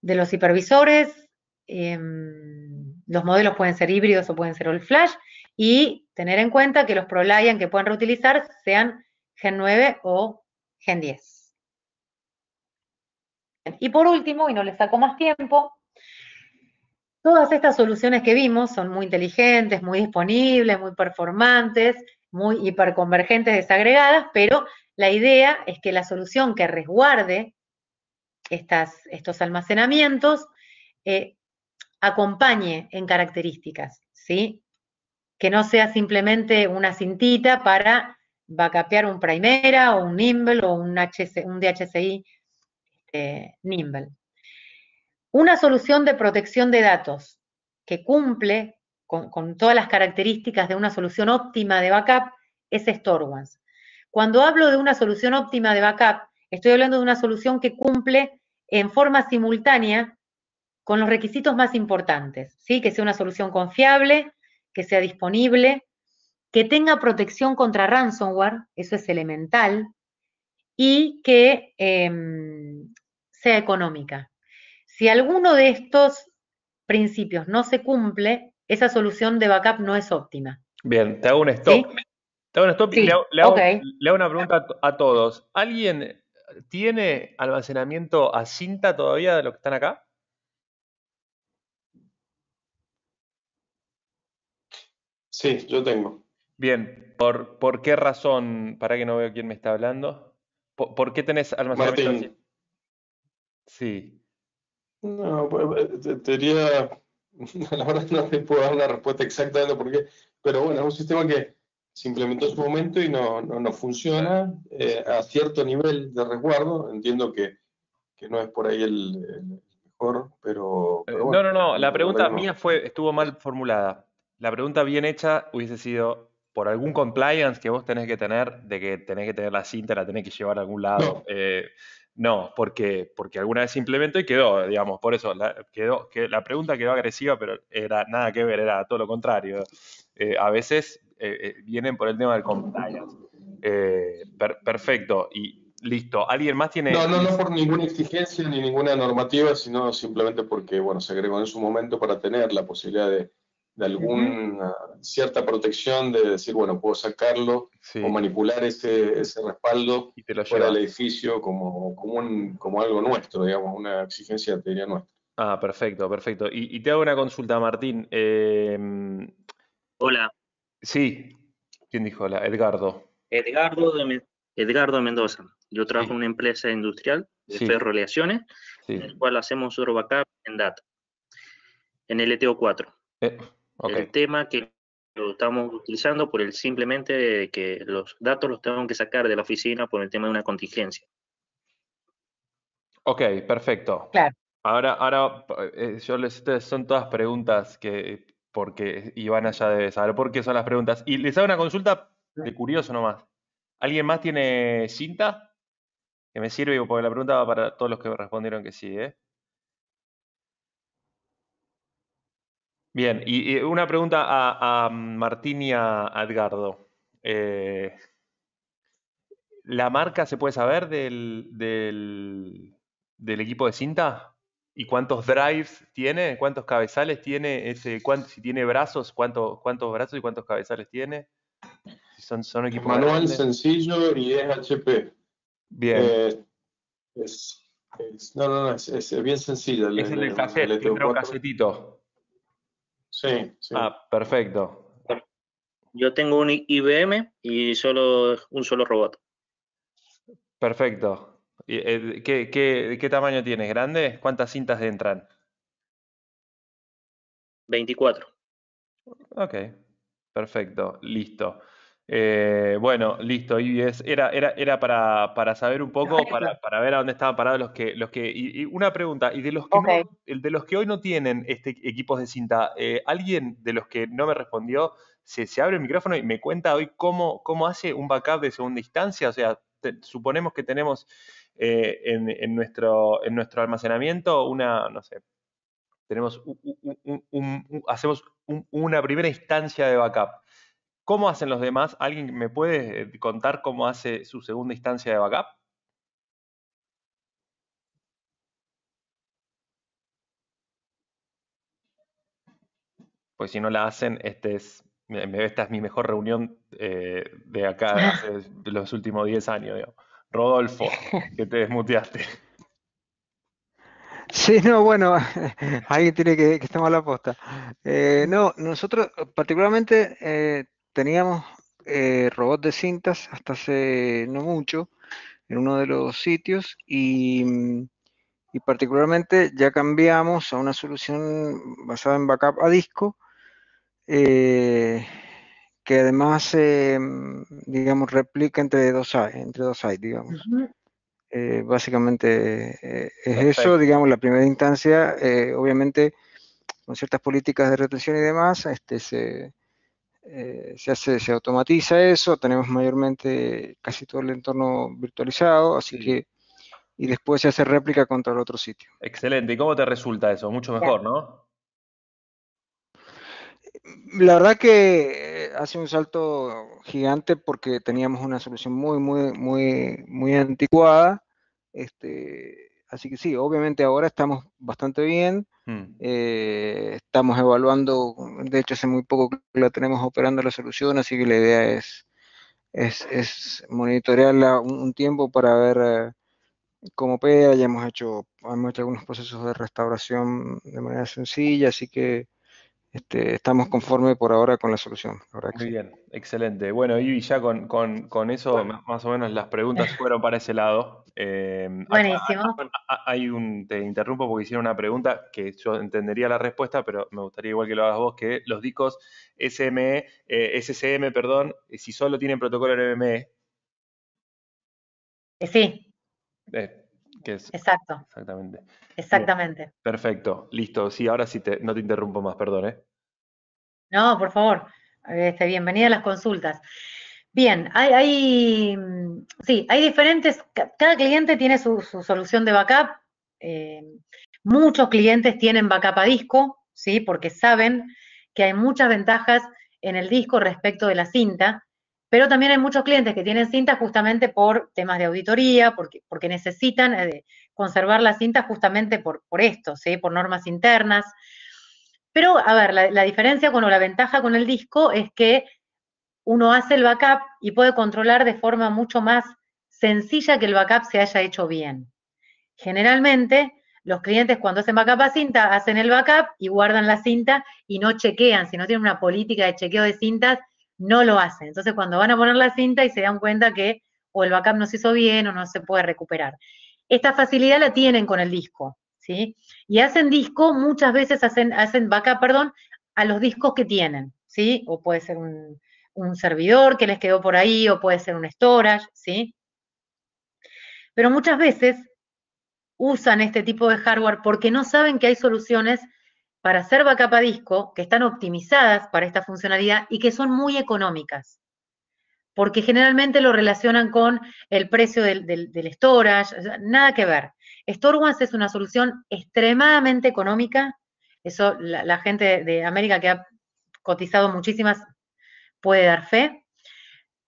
de, los hipervisores. Em, los modelos pueden ser híbridos o pueden ser all flash. Y tener en cuenta que los ProLiant que pueden reutilizar sean Gen 9 o Gen 10. Y por último, y no les saco más tiempo, Todas estas soluciones que vimos son muy inteligentes, muy disponibles, muy performantes, muy hiperconvergentes desagregadas, pero la idea es que la solución que resguarde estas, estos almacenamientos eh, acompañe en características, ¿sí? Que no sea simplemente una cintita para bacapear un Primera o un Nimble o un, HC, un DHCI eh, Nimble. Una solución de protección de datos que cumple con, todas las características de una solución óptima de backup es StoreONCE. Cuando hablo de una solución óptima de backup, estoy hablando de una solución que cumple en forma simultánea con los requisitos más importantes, ¿sí? Que sea una solución confiable, que sea disponible, que tenga protección contra ransomware, eso es elemental, y que em, sea económica. Si alguno de estos principios no se cumple, esa solución de backup no es óptima. Bien, te hago un stop. Te hago un stop y le hago, una pregunta a, todos. ¿Alguien tiene almacenamiento a cinta todavía de los que están acá? Sí, yo tengo. Bien, ¿por, por qué razón? Para que no veo quién me está hablando. ¿Por, qué tenés almacenamiento? Sí. No, pues, eh, te, te la verdad no te puedo dar una respuesta exacta de lo por qué, pero bueno, es un sistema que se implementó en su momento y no, no, funciona eh, a cierto nivel de resguardo. Entiendo que, no es por ahí el, mejor, pero... Eh, no, no, no, la pregunta mía fue, estuvo mal formulada. La pregunta bien hecha hubiese sido por algún compliance que vos tenés que tener, de que tenés que tener la cinta, la tenés que llevar a algún lado. No, porque, porque alguna vez simplemente y quedó, digamos, por eso la, quedó, que la pregunta quedó agresiva, pero era nada que ver, era todo lo contrario. Eh, a veces eh, eh, vienen por el tema del compliance. perfecto, y listo. ¿Alguien más tiene...? No, no, no por ninguna exigencia ni ninguna normativa, sino simplemente porque, bueno, se agregó en su momento para tener la posibilidad de de alguna cierta protección de decir, bueno, puedo sacarlo o manipular ese, respaldo y te fuera del edificio como, como, algo nuestro, digamos, una exigencia, te nuestra. Ah, perfecto, perfecto. Y, te hago una consulta, Martín. Em, hola. Sí. ¿Quién dijo hola? Edgardo. Edgardo de, Mendoza. Yo trabajo en una empresa industrial de ferroleaciones, en el cual hacemos otro backup en data, en el eto 4 Eh el tema que lo estamos utilizando por el simplemente de que los datos los tengo que sacar de la oficina por el tema de una contingencia. Ok, perfecto. Claro. Ahora, ahora eh, yo les, son todas preguntas que, porque van allá debe saber por qué son las preguntas. Y les hago una consulta de curioso nomás. ¿Alguien más tiene cinta? Que me sirve, porque la pregunta va para todos los que respondieron que sí, ¿eh? Bien, y, una pregunta a, Martín y a Edgardo. Eh, ¿La marca se puede saber del, equipo de cinta? ¿Y cuántos drives tiene? ¿Cuántos cabezales tiene? si tiene brazos, ¿cuántos brazos y cuántos cabezales tiene? son, Manual sencillo y es HP. Bien. Eh, es, no, no, no, es, bien sencillo. es el, cassette, el, casetito. Sí, sí. Ah, perfecto. Yo tengo un IBM y solo un solo robot. Perfecto. Eh, ¿Qué, qué, qué tamaño tienes? ¿Grande? ¿Cuántas cintas entran? 24. Ok, perfecto, listo. Eh, bueno, listo, y era, para, saber un poco, para, ver a dónde estaban parados los que, los que. Y, una pregunta, y de los que de los que hoy no tienen este equipos de cinta, eh, alguien de los que no me respondió se, abre el micrófono y me cuenta hoy cómo, cómo hace un backup de segunda instancia. O sea, suponemos que tenemos eh, en, nuestro, en nuestro almacenamiento una, no sé, tenemos hacemos una primera instancia de backup. ¿Cómo hacen los demás? ¿Alguien me puede eh, contar cómo hace su segunda instancia de backup? Pues si no la hacen, este esta es mi mejor reunión eh, de acá de los últimos 10 años. Rodolfo, que te desmuteaste. Sí, no, bueno, alguien tiene que, estar mal la posta. Eh, no, nosotros particularmente teníamos eh, robots de cintas hasta hace no mucho en uno de los sitios y, mm, particularmente ya cambiamos a una solución basada en backup a disco eh, que además, mm, digamos, replica entre dos sites, entre dos sites, digamos. Eh, básicamente eh, es eso, digamos, la primera instancia, obviamente, con ciertas políticas de retención y demás, este, se, eh, se, se automatiza eso, tenemos mayormente casi todo el entorno virtualizado, así que, y después se hace réplica contra el otro sitio. Excelente, ¿y cómo te resulta eso? Mucho mejor, ¿no? La verdad que eh, hace un salto gigante porque teníamos una solución muy, muy, muy, muy anticuada. Este, así que sí, obviamente ahora estamos bastante bien. Mm. Eh, estamos evaluando, de hecho hace muy poco que la tenemos operando la solución, así que la idea es, es, es monitorearla un, tiempo para ver eh, cómo pega. Ya hemos hecho, hemos hecho algunos procesos de restauración de manera sencilla, así que este, estamos conformes por ahora con la solución. Muy bien, excelente. Bueno, y ya con, eso, más o menos las preguntas fueron para ese lado. Eh, Buenísimo. hay un, te interrumpo porque hicieron una pregunta que yo entendería la respuesta, pero me gustaría igual que lo hagas vos, que los discos SME, eh, SCM, perdón, eh, si solo tienen protocolo RME. Sí. Eh, Exacto. Exactamente. Exactamente. perfecto, listo. Sí, ahora sí, no te interrumpo más, perdón. ¿eh? No, por favor. Este, bienvenida a las consultas. Bien, hay, mm, sí, hay diferentes, cada cliente tiene su, solución de backup. Eh, muchos clientes tienen backup a disco, ¿sí? Porque saben que hay muchas ventajas en el disco respecto de la cinta. Pero también hay muchos clientes que tienen cintas justamente por temas de auditoría, porque, porque necesitan eh, conservar las cintas justamente por, esto, ¿sí? por normas internas. Pero, a ver, la, diferencia con, o la ventaja con el disco es que uno hace el backup y puede controlar de forma mucho más sencilla que el backup se haya hecho bien. Generalmente, los clientes cuando hacen backup a cinta, hacen el backup y guardan la cinta y no chequean. Si no tienen una política de chequeo de cintas, no lo hacen. Entonces, cuando van a poner la cinta y se dan cuenta que o el backup no se hizo bien o no se puede recuperar. Esta facilidad la tienen con el disco, ¿sí? Y hacen disco, muchas veces hacen, hacen backup, perdón, a los discos que tienen, ¿sí? O puede ser un, servidor que les quedó por ahí, o puede ser un storage, ¿sí? Pero muchas veces usan este tipo de hardware porque no saben que hay soluciones para hacer backup a disco, que están optimizadas para esta funcionalidad y que son muy económicas. Porque generalmente lo relacionan con el precio del, storage, nada que ver. StoreOnce es una solución extremadamente económica. Eso la, gente de, América que ha cotizado muchísimas puede dar fe.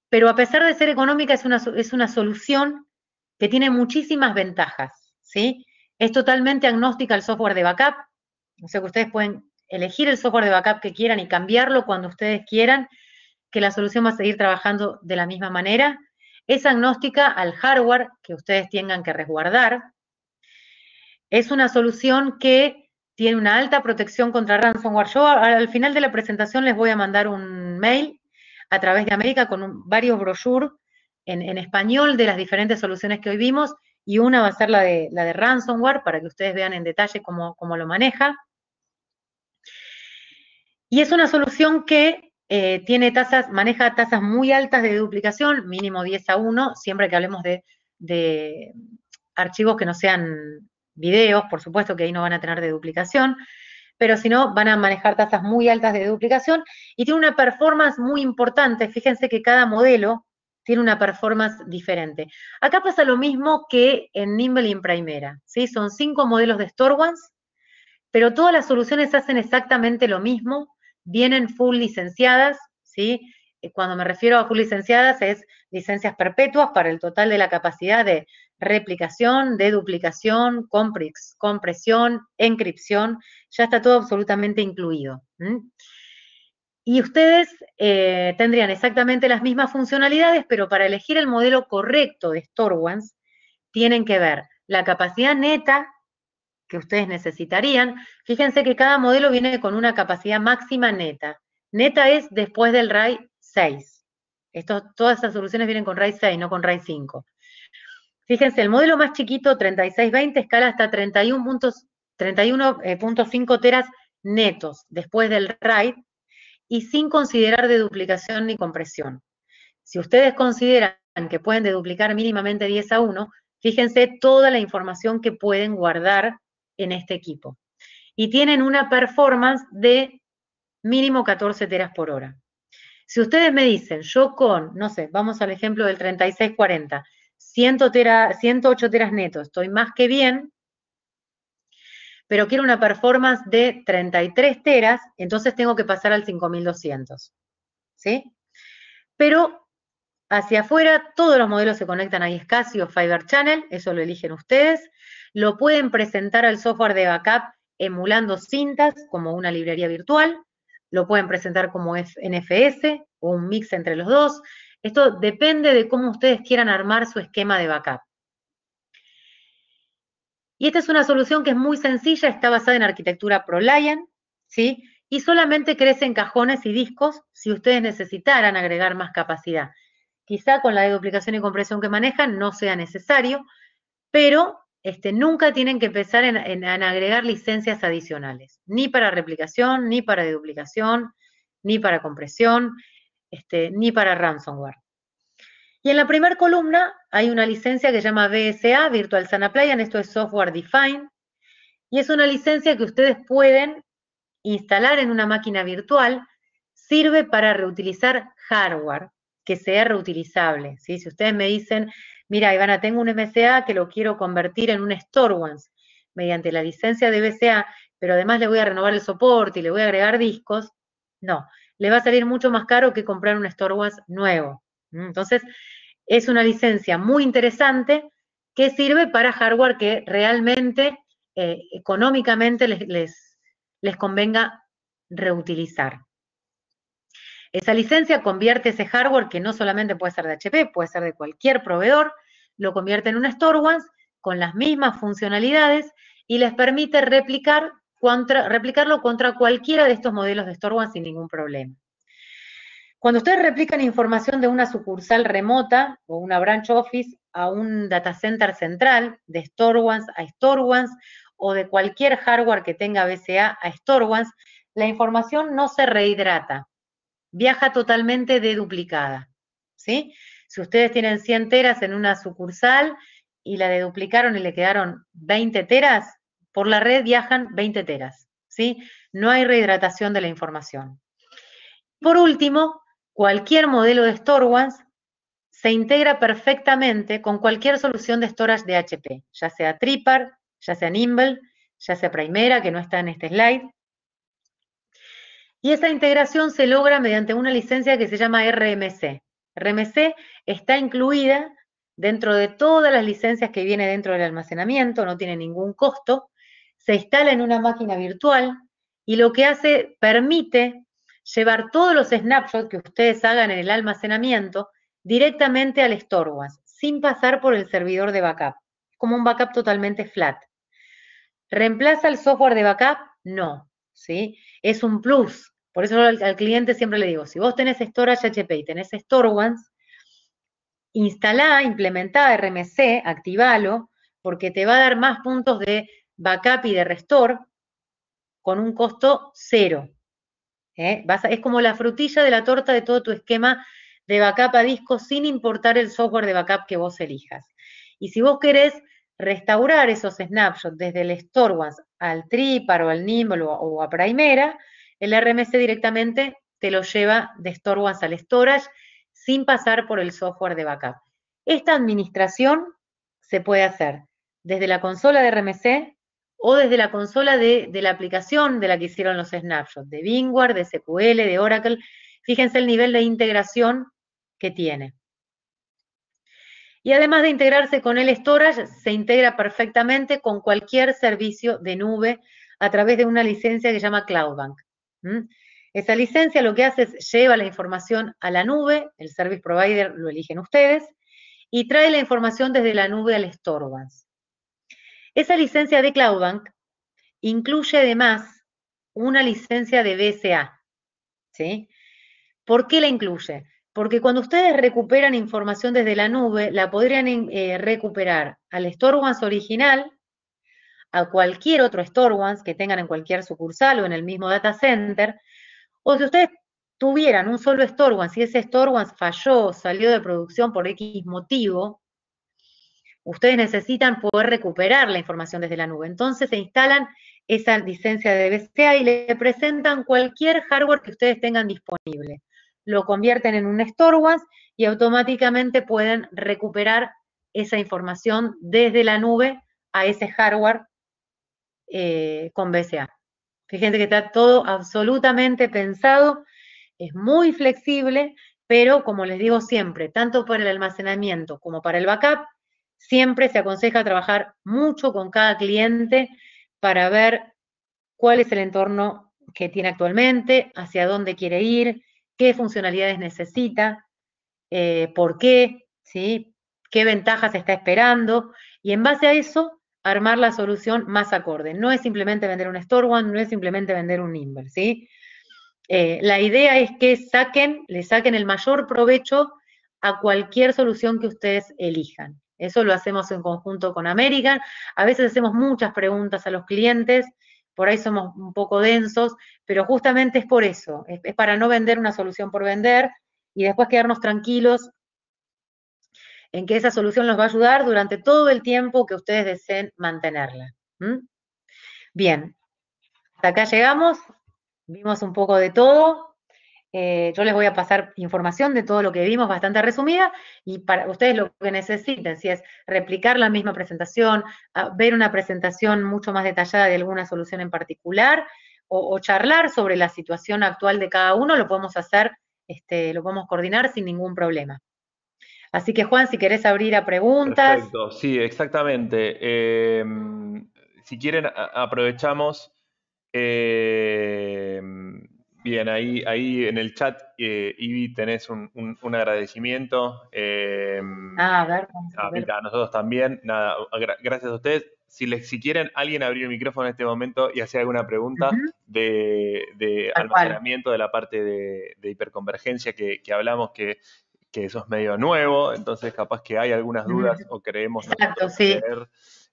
Pero a pesar de ser económica, es una, es una solución que tiene muchísimas ventajas. ¿sí? Es totalmente agnóstica al software de backup, o sea que ustedes pueden elegir el software de backup que quieran y cambiarlo cuando ustedes quieran, que la solución va a seguir trabajando de la misma manera. Es agnóstica al hardware que ustedes tengan que resguardar. Es una solución que tiene una alta protección contra ransomware. Yo al final de la presentación les voy a mandar un mail a través de América con varios brochures en español de las diferentes soluciones que hoy vimos y una va a ser la de, la de ransomware, para que ustedes vean en detalle cómo, lo maneja. Y es una solución que eh, tiene tasas, maneja tasas muy altas de duplicación, mínimo 10 a 1, siempre que hablemos de, de archivos que no sean videos, por supuesto que ahí no van a tener de duplicación, pero si no, van a manejar tasas muy altas de duplicación y tiene una performance muy importante. Fíjense que cada modelo tiene una performance diferente. Acá pasa lo mismo que en Nimble y en Primera, ¿sí? Son cinco modelos de StoreOne, pero todas las soluciones hacen exactamente lo mismo, vienen full licenciadas, ¿sí? Eh, cuando me refiero a full licenciadas es licencias perpetuas para el total de la capacidad de replicación, de duplicación, compresión, encripción, ya está todo absolutamente incluido. Y ustedes eh, tendrían exactamente las mismas funcionalidades, pero para elegir el modelo correcto de Ones, tienen que ver la capacidad neta que ustedes necesitarían. Fíjense que cada modelo viene con una capacidad máxima neta. Neta es después del RAID 6. todas esas soluciones vienen con RAID 6, no con RAID 5. Fíjense, el modelo más chiquito, 3620, escala hasta 31.5 eh, teras netos después del RAID, y sin considerar de duplicación ni compresión. Si ustedes consideran que pueden deduplicar mínimamente 10 a 1, fíjense toda la información que pueden guardar en este equipo. Y tienen una performance de mínimo 14 teras por hora. Si ustedes me dicen, yo con, no sé, vamos al ejemplo del 3640, tera, 108 teras netos, estoy más que bien, pero quiero una performance de 33 teras, entonces tengo que pasar al 5200. ¿Sí? Pero hacia afuera todos los modelos se conectan a o Fiber Channel, eso lo eligen ustedes. Lo pueden presentar al software de backup emulando cintas como una librería virtual. Lo pueden presentar como NFS o un mix entre los dos. Esto depende de cómo ustedes quieran armar su esquema de backup. Y esta es una solución que es muy sencilla, está basada en arquitectura ProLiant, ¿sí? Y solamente crece en cajones y discos si ustedes necesitaran agregar más capacidad. Quizá con la deduplicación y compresión que manejan no sea necesario, pero este, nunca tienen que empezar en, agregar licencias adicionales, ni para replicación, ni para deduplicación, ni para compresión, este, ni para ransomware. Y en la primera columna hay una licencia que se llama BSA, Virtual Sana en esto es Software Defined, y es una licencia que ustedes pueden instalar en una máquina virtual, sirve para reutilizar hardware que sea reutilizable. ¿sí? Si ustedes me dicen, mira Ivana, tengo un MSA que lo quiero convertir en un ones mediante la licencia de BSA, pero además le voy a renovar el soporte y le voy a agregar discos, no, le va a salir mucho más caro que comprar un StoreOnes nuevo. Entonces, es una licencia muy interesante que sirve para hardware que realmente eh, económicamente les, convenga reutilizar. Esa licencia convierte ese hardware, que no solamente puede ser de HP, puede ser de cualquier proveedor, lo convierte en un StoreOne con las mismas funcionalidades y les permite replicar replicarlo contra cualquiera de estos modelos de StoreOne sin ningún problema. Cuando ustedes replican información de una sucursal remota o una branch office a un data center central, de ones a ones o de cualquier hardware que tenga BCA a ones, la información no se rehidrata, viaja totalmente deduplicada. ¿sí? Si ustedes tienen 100 teras en una sucursal y la deduplicaron y le quedaron 20 teras, por la red viajan 20 teras. ¿sí? No hay rehidratación de la información. Por último, Cualquier modelo de StoreONCE se integra perfectamente con cualquier solución de storage de HP, ya sea Tripar, ya sea Nimble, ya sea Primera, que no está en este slide. Y esa integración se logra mediante una licencia que se llama RMC. RMC está incluida dentro de todas las licencias que viene dentro del almacenamiento, no tiene ningún costo, se instala en una máquina virtual y lo que hace, permite llevar todos los snapshots que ustedes hagan en el almacenamiento directamente al StoreOnce sin pasar por el servidor de backup, como un backup totalmente flat. ¿Reemplaza el software de backup? No, ¿sí? Es un plus. Por eso al, cliente siempre le digo, si vos tenés Storage HP y tenés StoreOnce instalá, implementá RMC, activalo, porque te va a dar más puntos de backup y de restore con un costo cero, ¿eh? es como la frutilla de la torta de todo tu esquema de backup a disco sin importar el software de backup que vos elijas. Y si vos querés restaurar esos snapshots desde el Store al Tripar o al Nimble o, a Primera, el RMC directamente te lo lleva de Store al Storage sin pasar por el software de backup. Esta administración se puede hacer desde la consola de RMC o desde la consola de, la aplicación de la que hicieron los snapshots, de Bingware, de SQL, de Oracle. Fíjense el nivel de integración que tiene. Y además de integrarse con el storage, se integra perfectamente con cualquier servicio de nube a través de una licencia que se llama CloudBank. Esa licencia lo que hace es lleva la información a la nube, el service provider lo eligen ustedes, y trae la información desde la nube al storage. Esa licencia de CloudBank incluye además una licencia de BSA. ¿Por qué la incluye? Porque cuando ustedes recuperan información desde la nube, la podrían eh, recuperar al Storewance original, a cualquier otro Storewance que tengan en cualquier sucursal o en el mismo data center, o si ustedes tuvieran un solo one, y ese Storewance falló, salió de producción por X motivo, ustedes necesitan poder recuperar la información desde la nube. Entonces se instalan esa licencia de BCA y le presentan cualquier hardware que ustedes tengan disponible. Lo convierten en un was y automáticamente pueden recuperar esa información desde la nube a ese hardware eh, con BCA. Fíjense que está todo absolutamente pensado, es muy flexible, pero como les digo siempre, tanto para el almacenamiento como para el backup, Siempre se aconseja trabajar mucho con cada cliente para ver cuál es el entorno que tiene actualmente, hacia dónde quiere ir, qué funcionalidades necesita, eh, por qué, ¿sí? qué ventajas está esperando, y en base a eso, armar la solución más acorde. No es simplemente vender un Store One, no es simplemente vender un Inver, ¿sí? Eh, la idea es que saquen, le saquen el mayor provecho a cualquier solución que ustedes elijan. Eso lo hacemos en conjunto con American. A veces hacemos muchas preguntas a los clientes, por ahí somos un poco densos, pero justamente es por eso, es, para no vender una solución por vender y después quedarnos tranquilos en que esa solución nos va a ayudar durante todo el tiempo que ustedes deseen mantenerla. Bien, hasta acá llegamos, vimos un poco de todo. Eh, yo les voy a pasar información de todo lo que vimos, bastante resumida, y para ustedes lo que necesiten, si es replicar la misma presentación, ver una presentación mucho más detallada de alguna solución en particular, o, charlar sobre la situación actual de cada uno, lo podemos hacer, este, lo podemos coordinar sin ningún problema. Así que Juan, si querés abrir a preguntas. Perfecto, sí, exactamente. Em, si quieren, aprovechamos. Em, Bien, ahí, ahí en el chat, eh, tenés un, agradecimiento. Eh, ah, a ver, a, nosotros también. Nada, gracias a ustedes. Si, les, si quieren, alguien abrió el micrófono en este momento y hacía alguna pregunta de, almacenamiento, de la parte de, hiperconvergencia que, hablamos, que, que eso es medio nuevo, entonces capaz que hay algunas dudas o creemos Exacto,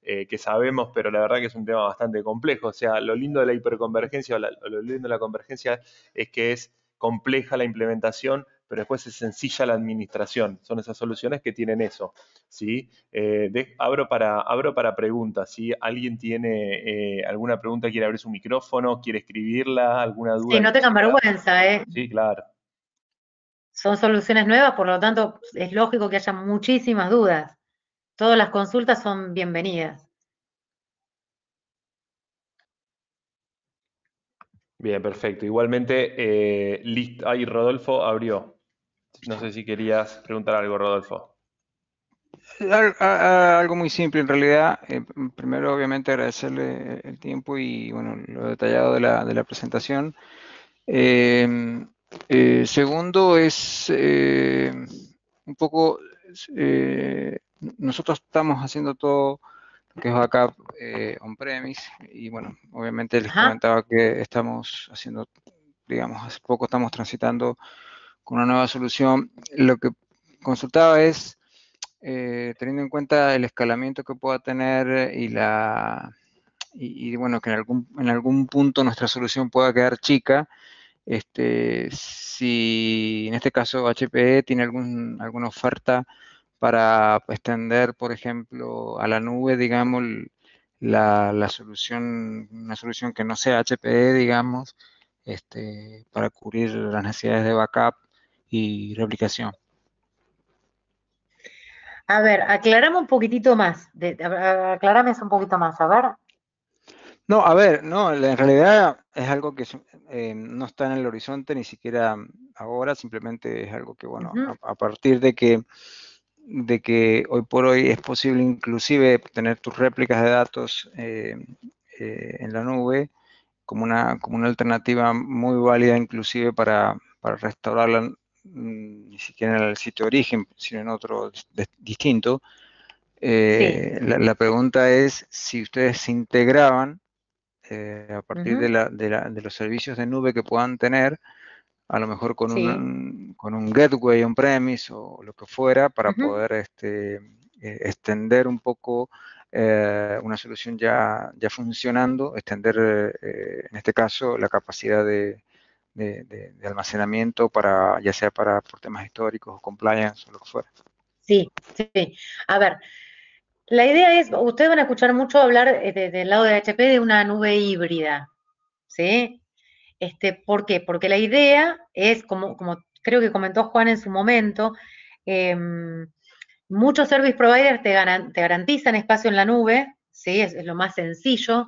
eh, que sabemos, pero la verdad que es un tema bastante complejo. O sea, lo lindo de la hiperconvergencia o lo lindo de la convergencia es que es compleja la implementación, pero después es sencilla la administración. Son esas soluciones que tienen eso. ¿sí? Eh, abro, para, abro para preguntas. Si alguien tiene eh, alguna pregunta, quiere abrir su micrófono, quiere escribirla, alguna duda. Sí, no tengan vergüenza, ¿eh? Sí, claro. Son soluciones nuevas, por lo tanto, es lógico que haya muchísimas dudas. Todas las consultas son bienvenidas. Bien, perfecto. Igualmente, eh, ahí Rodolfo abrió. No sé si querías preguntar algo, Rodolfo. Algo muy simple en realidad. Eh, primero, obviamente, agradecerle el tiempo y bueno, lo detallado de la, presentación. Eh, eh, segundo, es un poco eh, nosotros estamos haciendo todo lo que es backup eh, on-premise y bueno, obviamente les comentaba que estamos haciendo, digamos, hace poco estamos transitando con una nueva solución. Lo que consultaba es, eh, teniendo en cuenta el escalamiento que pueda tener y la... Y, y bueno, que en algún, en algún punto nuestra solución pueda quedar chica, este, si en este caso HPE tiene alguna oferta para extender, por ejemplo, a la nube, digamos, la, solución, una solución que no sea HPE, digamos, este, para cubrir las necesidades de backup y replicación. A ver, aclarame un poquitito más, de, aclarame un poquito más, a ver. No, a ver, no, en realidad es algo que eh, no está en el horizonte ni siquiera ahora, simplemente es algo que, bueno, a, partir de que, de que hoy por hoy es posible inclusive tener tus réplicas de datos eh, eh, en la nube como una, como una alternativa muy válida inclusive para, para restaurarla mm, ni siquiera en el sitio de origen, sino en otro distinto. La, la pregunta es si ustedes se integraban este, a partir de, los servicios de nube que puedan tener, a lo mejor con, un, con un gateway on-premise o lo que fuera, para poder este, eh, extender un poco eh, una solución ya, ya funcionando, extender eh, en este caso la capacidad de, almacenamiento, para, ya sea para, por temas históricos o compliance o lo que fuera. Sí, sí. A ver, la idea es, ustedes van a escuchar mucho hablar eh, de, del lado de HP de una nube híbrida, ¿sí? Este, ¿Por qué? Porque la idea es, como, como creo que comentó Juan en su momento, em, muchos service providers te, garantizan espacio en la nube, ¿sí? es, lo más sencillo,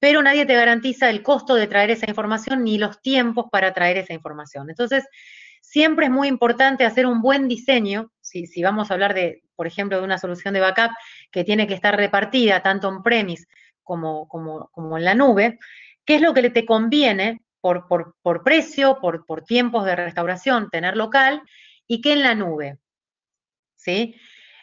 pero nadie te garantiza el costo de traer esa información ni los tiempos para traer esa información. Entonces, siempre es muy importante hacer un buen diseño si, vamos a hablar de, por ejemplo, de una solución de backup que tiene que estar repartida tanto en premis como, en la nube, ¿qué es lo que te conviene por, por, precio, por, tiempos de restauración, tener local y qué en la nube? ¿Sí?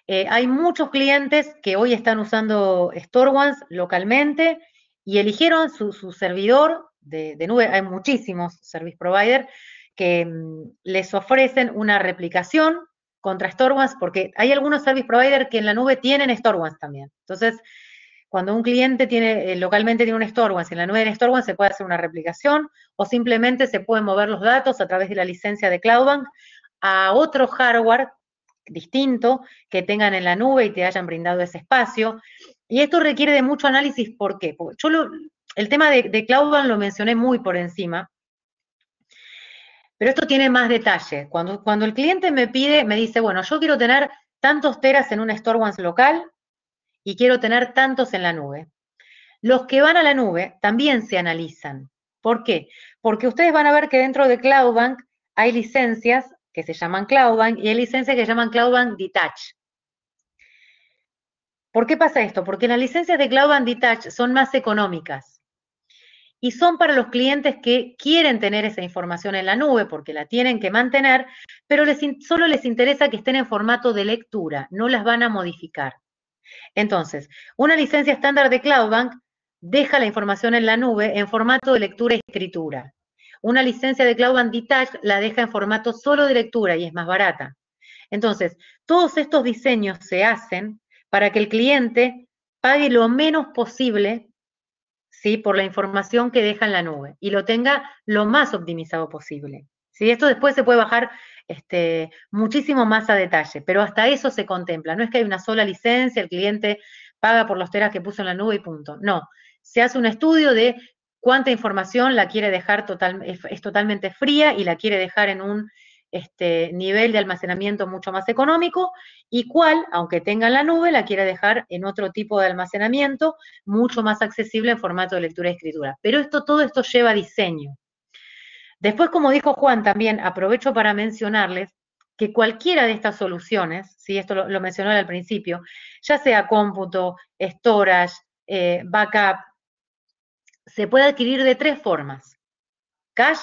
Eh, hay muchos clientes que hoy están usando ones localmente y eligieron su, servidor de, de, nube. Hay muchísimos service provider que mm, les ofrecen una replicación contra StoreONce, porque hay algunos service providers que en la nube tienen StoreONce también. Entonces, cuando un cliente tiene eh, localmente tiene un StoreONce, en la nube de StoreONce se puede hacer una replicación o simplemente se pueden mover los datos a través de la licencia de CloudBank a otro hardware distinto que tengan en la nube y te hayan brindado ese espacio. Y esto requiere de mucho análisis, ¿por qué? Porque yo el tema de, de CloudBank lo mencioné muy por encima, pero esto tiene más detalle. Cuando, el cliente me pide, me dice, bueno, yo quiero tener tantos teras en un once local y quiero tener tantos en la nube. Los que van a la nube también se analizan. ¿Por qué? Porque ustedes van a ver que dentro de CloudBank hay licencias que se llaman CloudBank y hay licencias que se llaman CloudBank Detach. ¿Por qué pasa esto? Porque las licencias de CloudBank Detach son más económicas y son para los clientes que quieren tener esa información en la nube porque la tienen que mantener, pero solo les interesa que estén en formato de lectura, no las van a modificar. Entonces, una licencia estándar de CloudBank deja la información en la nube en formato de lectura y escritura. Una licencia de CloudBank Detached la deja en formato solo de lectura y es más barata. Entonces, todos estos diseños se hacen para que el cliente pague lo menos posible por la información que deja en la nube y lo tenga lo más optimizado posible. ¿sí? Esto después se puede bajar este, muchísimo más a detalle, pero hasta eso se contempla. No es que hay una sola licencia, el cliente paga por los teras que puso en la nube y punto. No, se hace un estudio de cuánta información la quiere dejar total, es totalmente fría y la quiere dejar en un este, nivel de almacenamiento mucho más económico y cuál, aunque tenga la nube, la quiere dejar en otro tipo de almacenamiento mucho más accesible en formato de lectura y escritura. Pero esto, todo esto lleva diseño. Después, como dijo Juan también, aprovecho para mencionarles que cualquiera de estas soluciones, si esto lo, mencionó al principio, ya sea cómputo, storage, eh, backup, se puede adquirir de tres formas. Cash,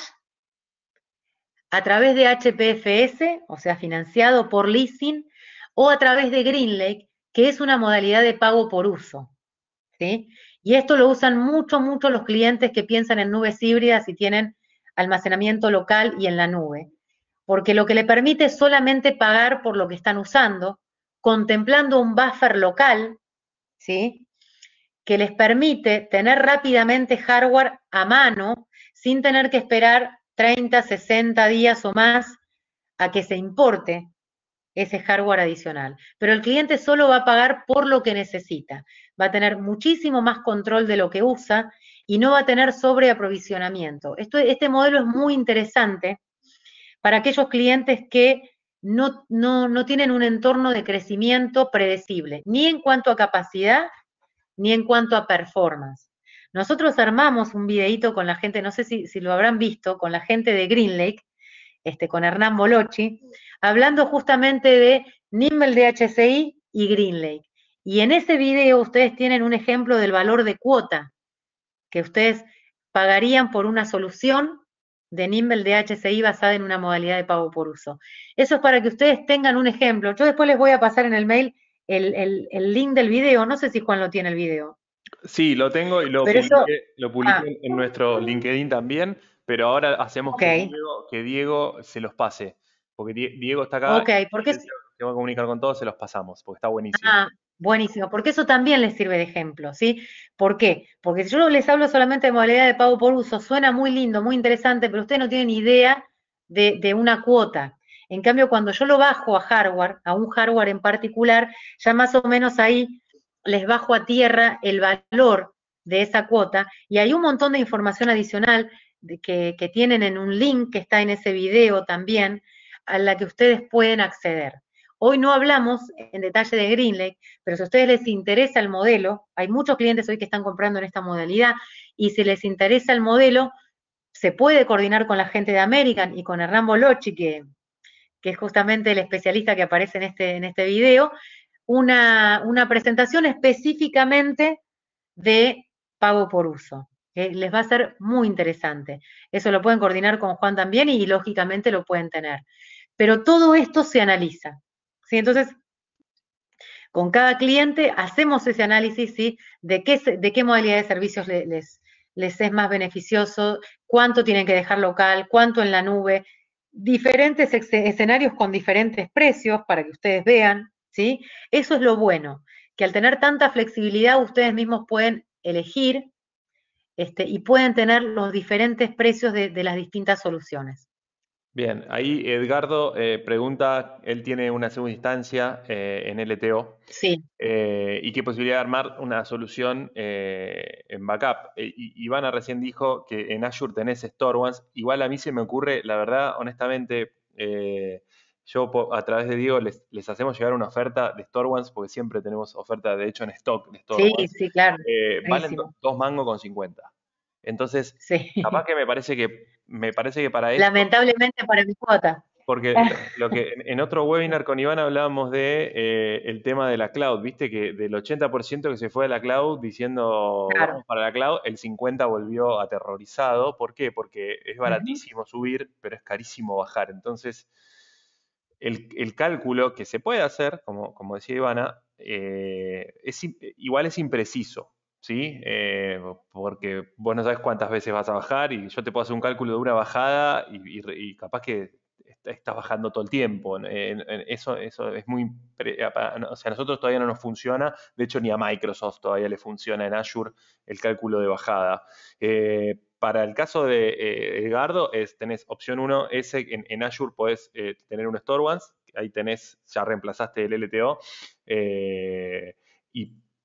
a través de HPFS, o sea, financiado por leasing, o a través de GreenLake, que es una modalidad de pago por uso. Y esto lo usan mucho, mucho los clientes que piensan en nubes híbridas y tienen almacenamiento local y en la nube, porque lo que le permite es solamente pagar por lo que están usando, contemplando un buffer local, ¿sí? que les permite tener rápidamente hardware a mano sin tener que esperar 30, 60 días o más a que se importe ese hardware adicional. Pero el cliente solo va a pagar por lo que necesita. Va a tener muchísimo más control de lo que usa y no va a tener sobreaprovisionamiento. Esto, este modelo es muy interesante para aquellos clientes que no, no tienen un entorno de crecimiento predecible, ni en cuanto a capacidad, ni en cuanto a performance. Nosotros armamos un videito con la gente, no sé si, lo habrán visto, con la gente de GreenLake, este, con Hernán Bolochi, hablando justamente de Nimble DHCI y GreenLake. Y en ese video ustedes tienen un ejemplo del valor de cuota que ustedes pagarían por una solución de Nimble DHCI basada en una modalidad de pago por uso. Eso es para que ustedes tengan un ejemplo. Yo después les voy a pasar en el mail el link del video. No sé si Juan lo tiene el video. Sí, lo tengo y lo publiqué, ah. en nuestro LinkedIn también, pero ahora hacemos que, Diego, se los pase, porque Diego está acá. Ok, porque... Que va a comunicar con todos, se los pasamos, porque está buenísimo. Ah, buenísimo, porque eso también les sirve de ejemplo, ¿sí? ¿Por qué? Porque si yo les hablo solamente de modalidad de pago por uso, suena muy lindo, muy interesante, pero ustedes no tienen idea de, de una cuota. En cambio, cuando yo lo bajo a hardware, a un hardware en particular, ya más o menos ahí les bajo a tierra el valor de esa cuota y hay un montón de información adicional que, tienen en un link que está en ese video también a la que ustedes pueden acceder. Hoy no hablamos en detalle de GreenLake, pero si a ustedes les interesa el modelo, hay muchos clientes hoy que están comprando en esta modalidad, y si les interesa el modelo, se puede coordinar con la gente de American y con Hernán Bolochi, que, que es justamente el especialista que aparece en este, en este video, una, presentación específicamente de pago por uso. Les va a ser muy interesante. Eso lo pueden coordinar con Juan también y lógicamente lo pueden tener. Pero todo esto se analiza. ¿sí? Entonces, con cada cliente hacemos ese análisis ¿sí? de, qué, de qué modalidad de servicios les, les es más beneficioso, cuánto tienen que dejar local, cuánto en la nube, diferentes escenarios con diferentes precios para que ustedes vean. ¿sí? Eso es lo bueno, que al tener tanta flexibilidad ustedes mismos pueden elegir este, y pueden tener los diferentes precios de, las distintas soluciones. Bien, ahí Edgardo eh, pregunta, él tiene una segunda instancia eh, en LTO. Sí. Eh, ¿Y qué posibilidad de armar una solución en backup? Ivana recién dijo que en Azure tenés Store Igual a mí se me ocurre, la verdad, honestamente, yo a través de Diego les, hacemos llegar una oferta de Store Ones, porque siempre tenemos oferta, de hecho, en stock de Store Sí, sí, claro. Eh, valen dos mangos con 50. Entonces, capaz que me parece que me parece que para eso. Lamentablemente para mi cuota. Porque lo que en otro webinar con Iván hablábamos de eh, el tema de la cloud, viste que del 80% que se fue a la cloud diciendo para la cloud, el 50 volvió aterrorizado. ¿Por qué? Porque es baratísimo subir, pero es carísimo bajar. Entonces, el, cálculo que se puede hacer, como, decía Ivana, eh, igual es impreciso, ¿sí? Eh, porque vos no sabes cuántas veces vas a bajar y yo te puedo hacer un cálculo de una bajada y, capaz que estás bajando todo el tiempo. eso, eso es muy... O sea, a nosotros todavía no nos funciona, de hecho ni a Microsoft todavía le funciona en Azure el cálculo de bajada. Eh, para el caso de eh, Edgardo, tenés opción 1, en, Azure podés eh, tener un Store Once, ahí tenés, ya reemplazaste el LTO. Eh,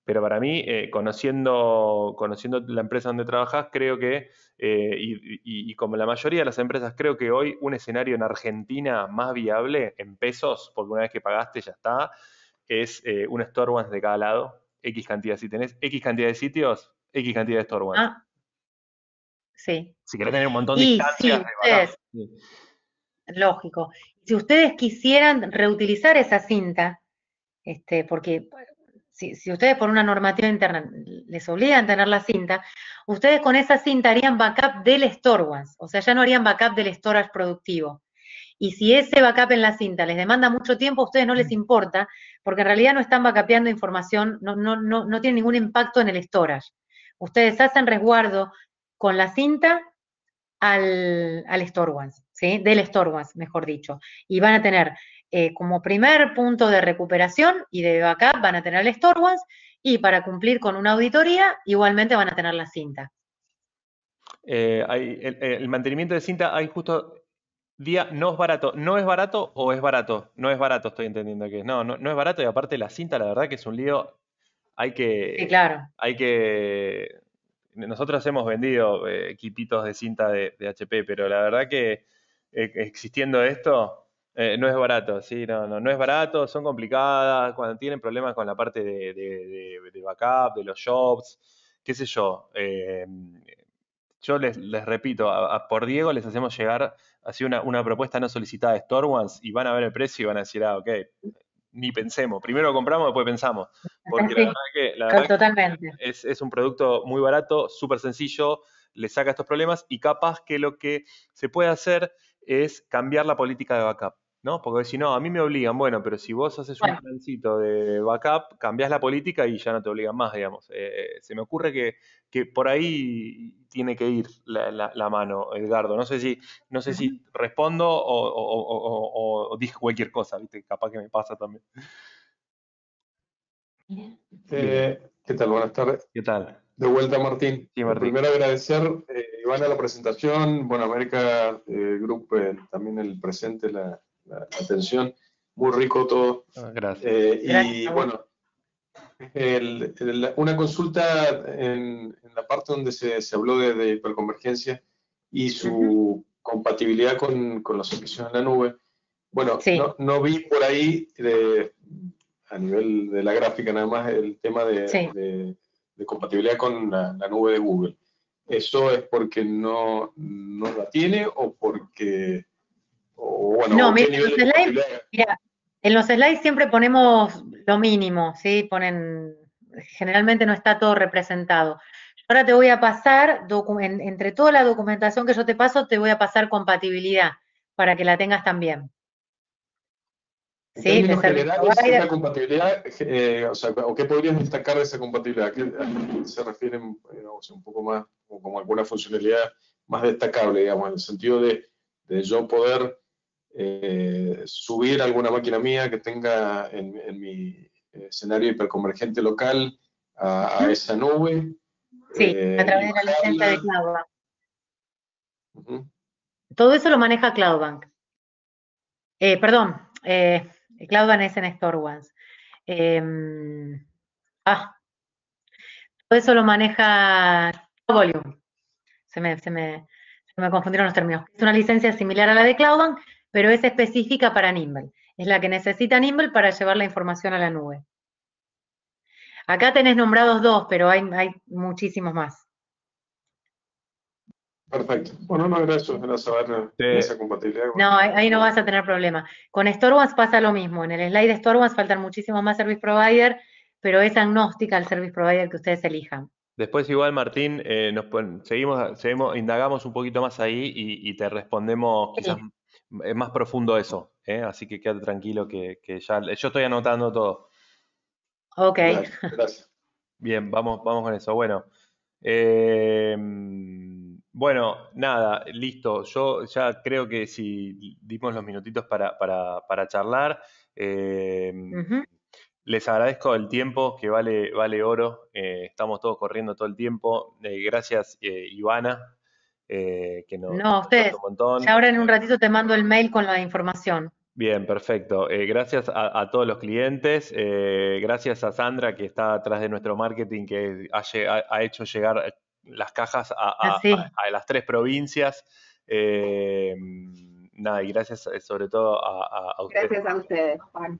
pero para mí, conociendo, conociendo la empresa donde trabajas, creo que, y, como la mayoría de las empresas, creo que hoy un escenario en Argentina más viable en pesos, porque una vez que pagaste ya está, es un Store Once de cada lado, X cantidad. Si tenés X cantidad de sitios, X cantidad de Store Once. Ah, si querés tener un montón de instancias Lógico. Si ustedes quisieran reutilizar esa cinta, este, porque si, ustedes por una normativa interna les obligan a tener la cinta, ustedes con esa cinta harían backup del Store once. o sea, ya no harían backup del storage productivo. Y si ese backup en la cinta les demanda mucho tiempo, a ustedes no les mm. importa, porque en realidad no están backupeando información, no, no, no tienen ningún impacto en el storage. Ustedes hacen resguardo con la cinta al, al Storwans, ¿sí? Del Storwans, mejor dicho. Y van a tener eh, como primer punto de recuperación y de backup van a tener el Storwans y para cumplir con una auditoría igualmente van a tener la cinta. Eh, el, mantenimiento de cinta hay justo día no es barato. ¿No es barato o es barato? No es barato, estoy entendiendo que No, no, no es barato y aparte la cinta, la verdad que es un lío. Hay que. Sí, claro. Hay que nosotros hemos vendido eh, equipitos de cinta de, HP, pero la verdad que eh, existiendo esto eh, no es barato, ¿sí? No, no, es barato, son complicadas, cuando tienen problemas con la parte de, backup, de los jobs, qué sé yo. yo les, repito, por Diego les hacemos llegar así una, propuesta no solicitada de StoreOnce y van a ver el precio y van a decir, ah, ok, ni pensemos. Primero compramos, después pensamos. Porque la verdad que, la es, es, un producto muy barato, súper sencillo, le saca estos problemas y capaz que lo que se puede hacer es cambiar la política de backup. Porque si no, a mí me obligan, bueno, pero si vos haces un plancito de backup, cambias la política y ya no te obligan más, digamos. Eh, eh, se me ocurre que, que, por ahí tiene que ir la, mano, Edgardo. No sé si, no sé si respondo o, dije cualquier cosa, ¿viste? capaz que me pasa también. Eh, ¿Qué tal? Buenas tardes. ¿Qué tal? De vuelta, Martín. Sí, Martín. Primero agradecer, eh, Iván, a la presentación, bueno, América Group, también el presente, la, atención. Muy rico todo. Ah, gracias. Eh, y bueno, una consulta en, la parte donde se, habló de, de, hiperconvergencia y su compatibilidad con, con solución de en la nube. Bueno, no, vi por ahí, a nivel de la gráfica nada más, el tema de, compatibilidad con la, nube de Google. ¿Eso es porque no, no la tiene o porque no, mira, en los, slides, en los slides siempre ponemos lo mínimo, ¿sí? Ponen, generalmente no está todo representado. Ahora te voy a pasar, entre toda la documentación que yo te paso, te voy a pasar compatibilidad para que la tengas también. Sí, compatibilidad, eh, o, qué podrías destacar de esa compatibilidad? ¿A qué, se refieren eh, un poco más, como alguna funcionalidad más destacable, digamos, en el sentido de, de yo poder eh, subir alguna máquina mía que tenga en, mi eh, escenario hiperconvergente local a, esa nube. Sí, eh, a través de la licencia de CloudBank. Todo eso lo maneja CloudBank. perdón, CloudBank es en StoreOnce. Em, ah, todo eso lo maneja Volume. Se me, se me, se me confundieron los términos. Es una licencia similar a la de CloudBank, pero es específica para Nimble. Es la que necesita Nimble para llevar la información a la nube. Acá tenés nombrados dos, pero hay, muchísimos más. Perfecto. Bueno, no gracias eso, no saber eh, esa compatibilidad. No, ahí no vas a tener problema. Con StoreOnce pasa lo mismo. En el slide de StoreOnce faltan muchísimos más service provider, pero es agnóstica al service provider que ustedes elijan. Después igual, Martín, eh, nos seguimos, seguimos, indagamos un poquito más ahí y, te respondemos quizás es más profundo eso. ¿eh? Así que quédate tranquilo que, ya. Eh, yo estoy anotando todo. Ok. Bien, vamos, vamos con eso. Bueno. Eh, bueno, nada, listo. Yo ya creo que si dimos los minutitos para, charlar. Les agradezco el tiempo, que vale, vale oro. estamos todos corriendo todo el tiempo. gracias, Ivana, eh, que No, ustedes. Un montón. Ya ahora en un ratito te mando el mail con la información. Bien, perfecto. Eh, gracias a, todos los clientes, eh, gracias a Sandra que está atrás de nuestro marketing, que ha, hecho llegar las cajas a, las tres provincias. nada, y gracias sobre todo a, ustedes. Gracias a ustedes, Juan.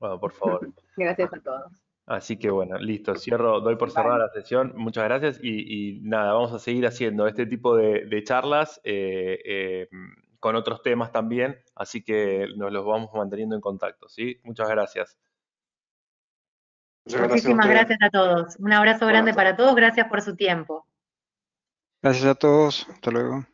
Bueno, por favor. gracias a todos. Así que bueno, listo, cierro, doy por cerrada la sesión. Muchas gracias y, nada, vamos a seguir haciendo este tipo de, charlas eh, eh, con otros temas también, así que nos los vamos manteniendo en contacto, ¿sí? Muchas gracias. Muchísimas gracias a todos. Un abrazo grande para todos, gracias por su tiempo. Gracias a todos, hasta luego.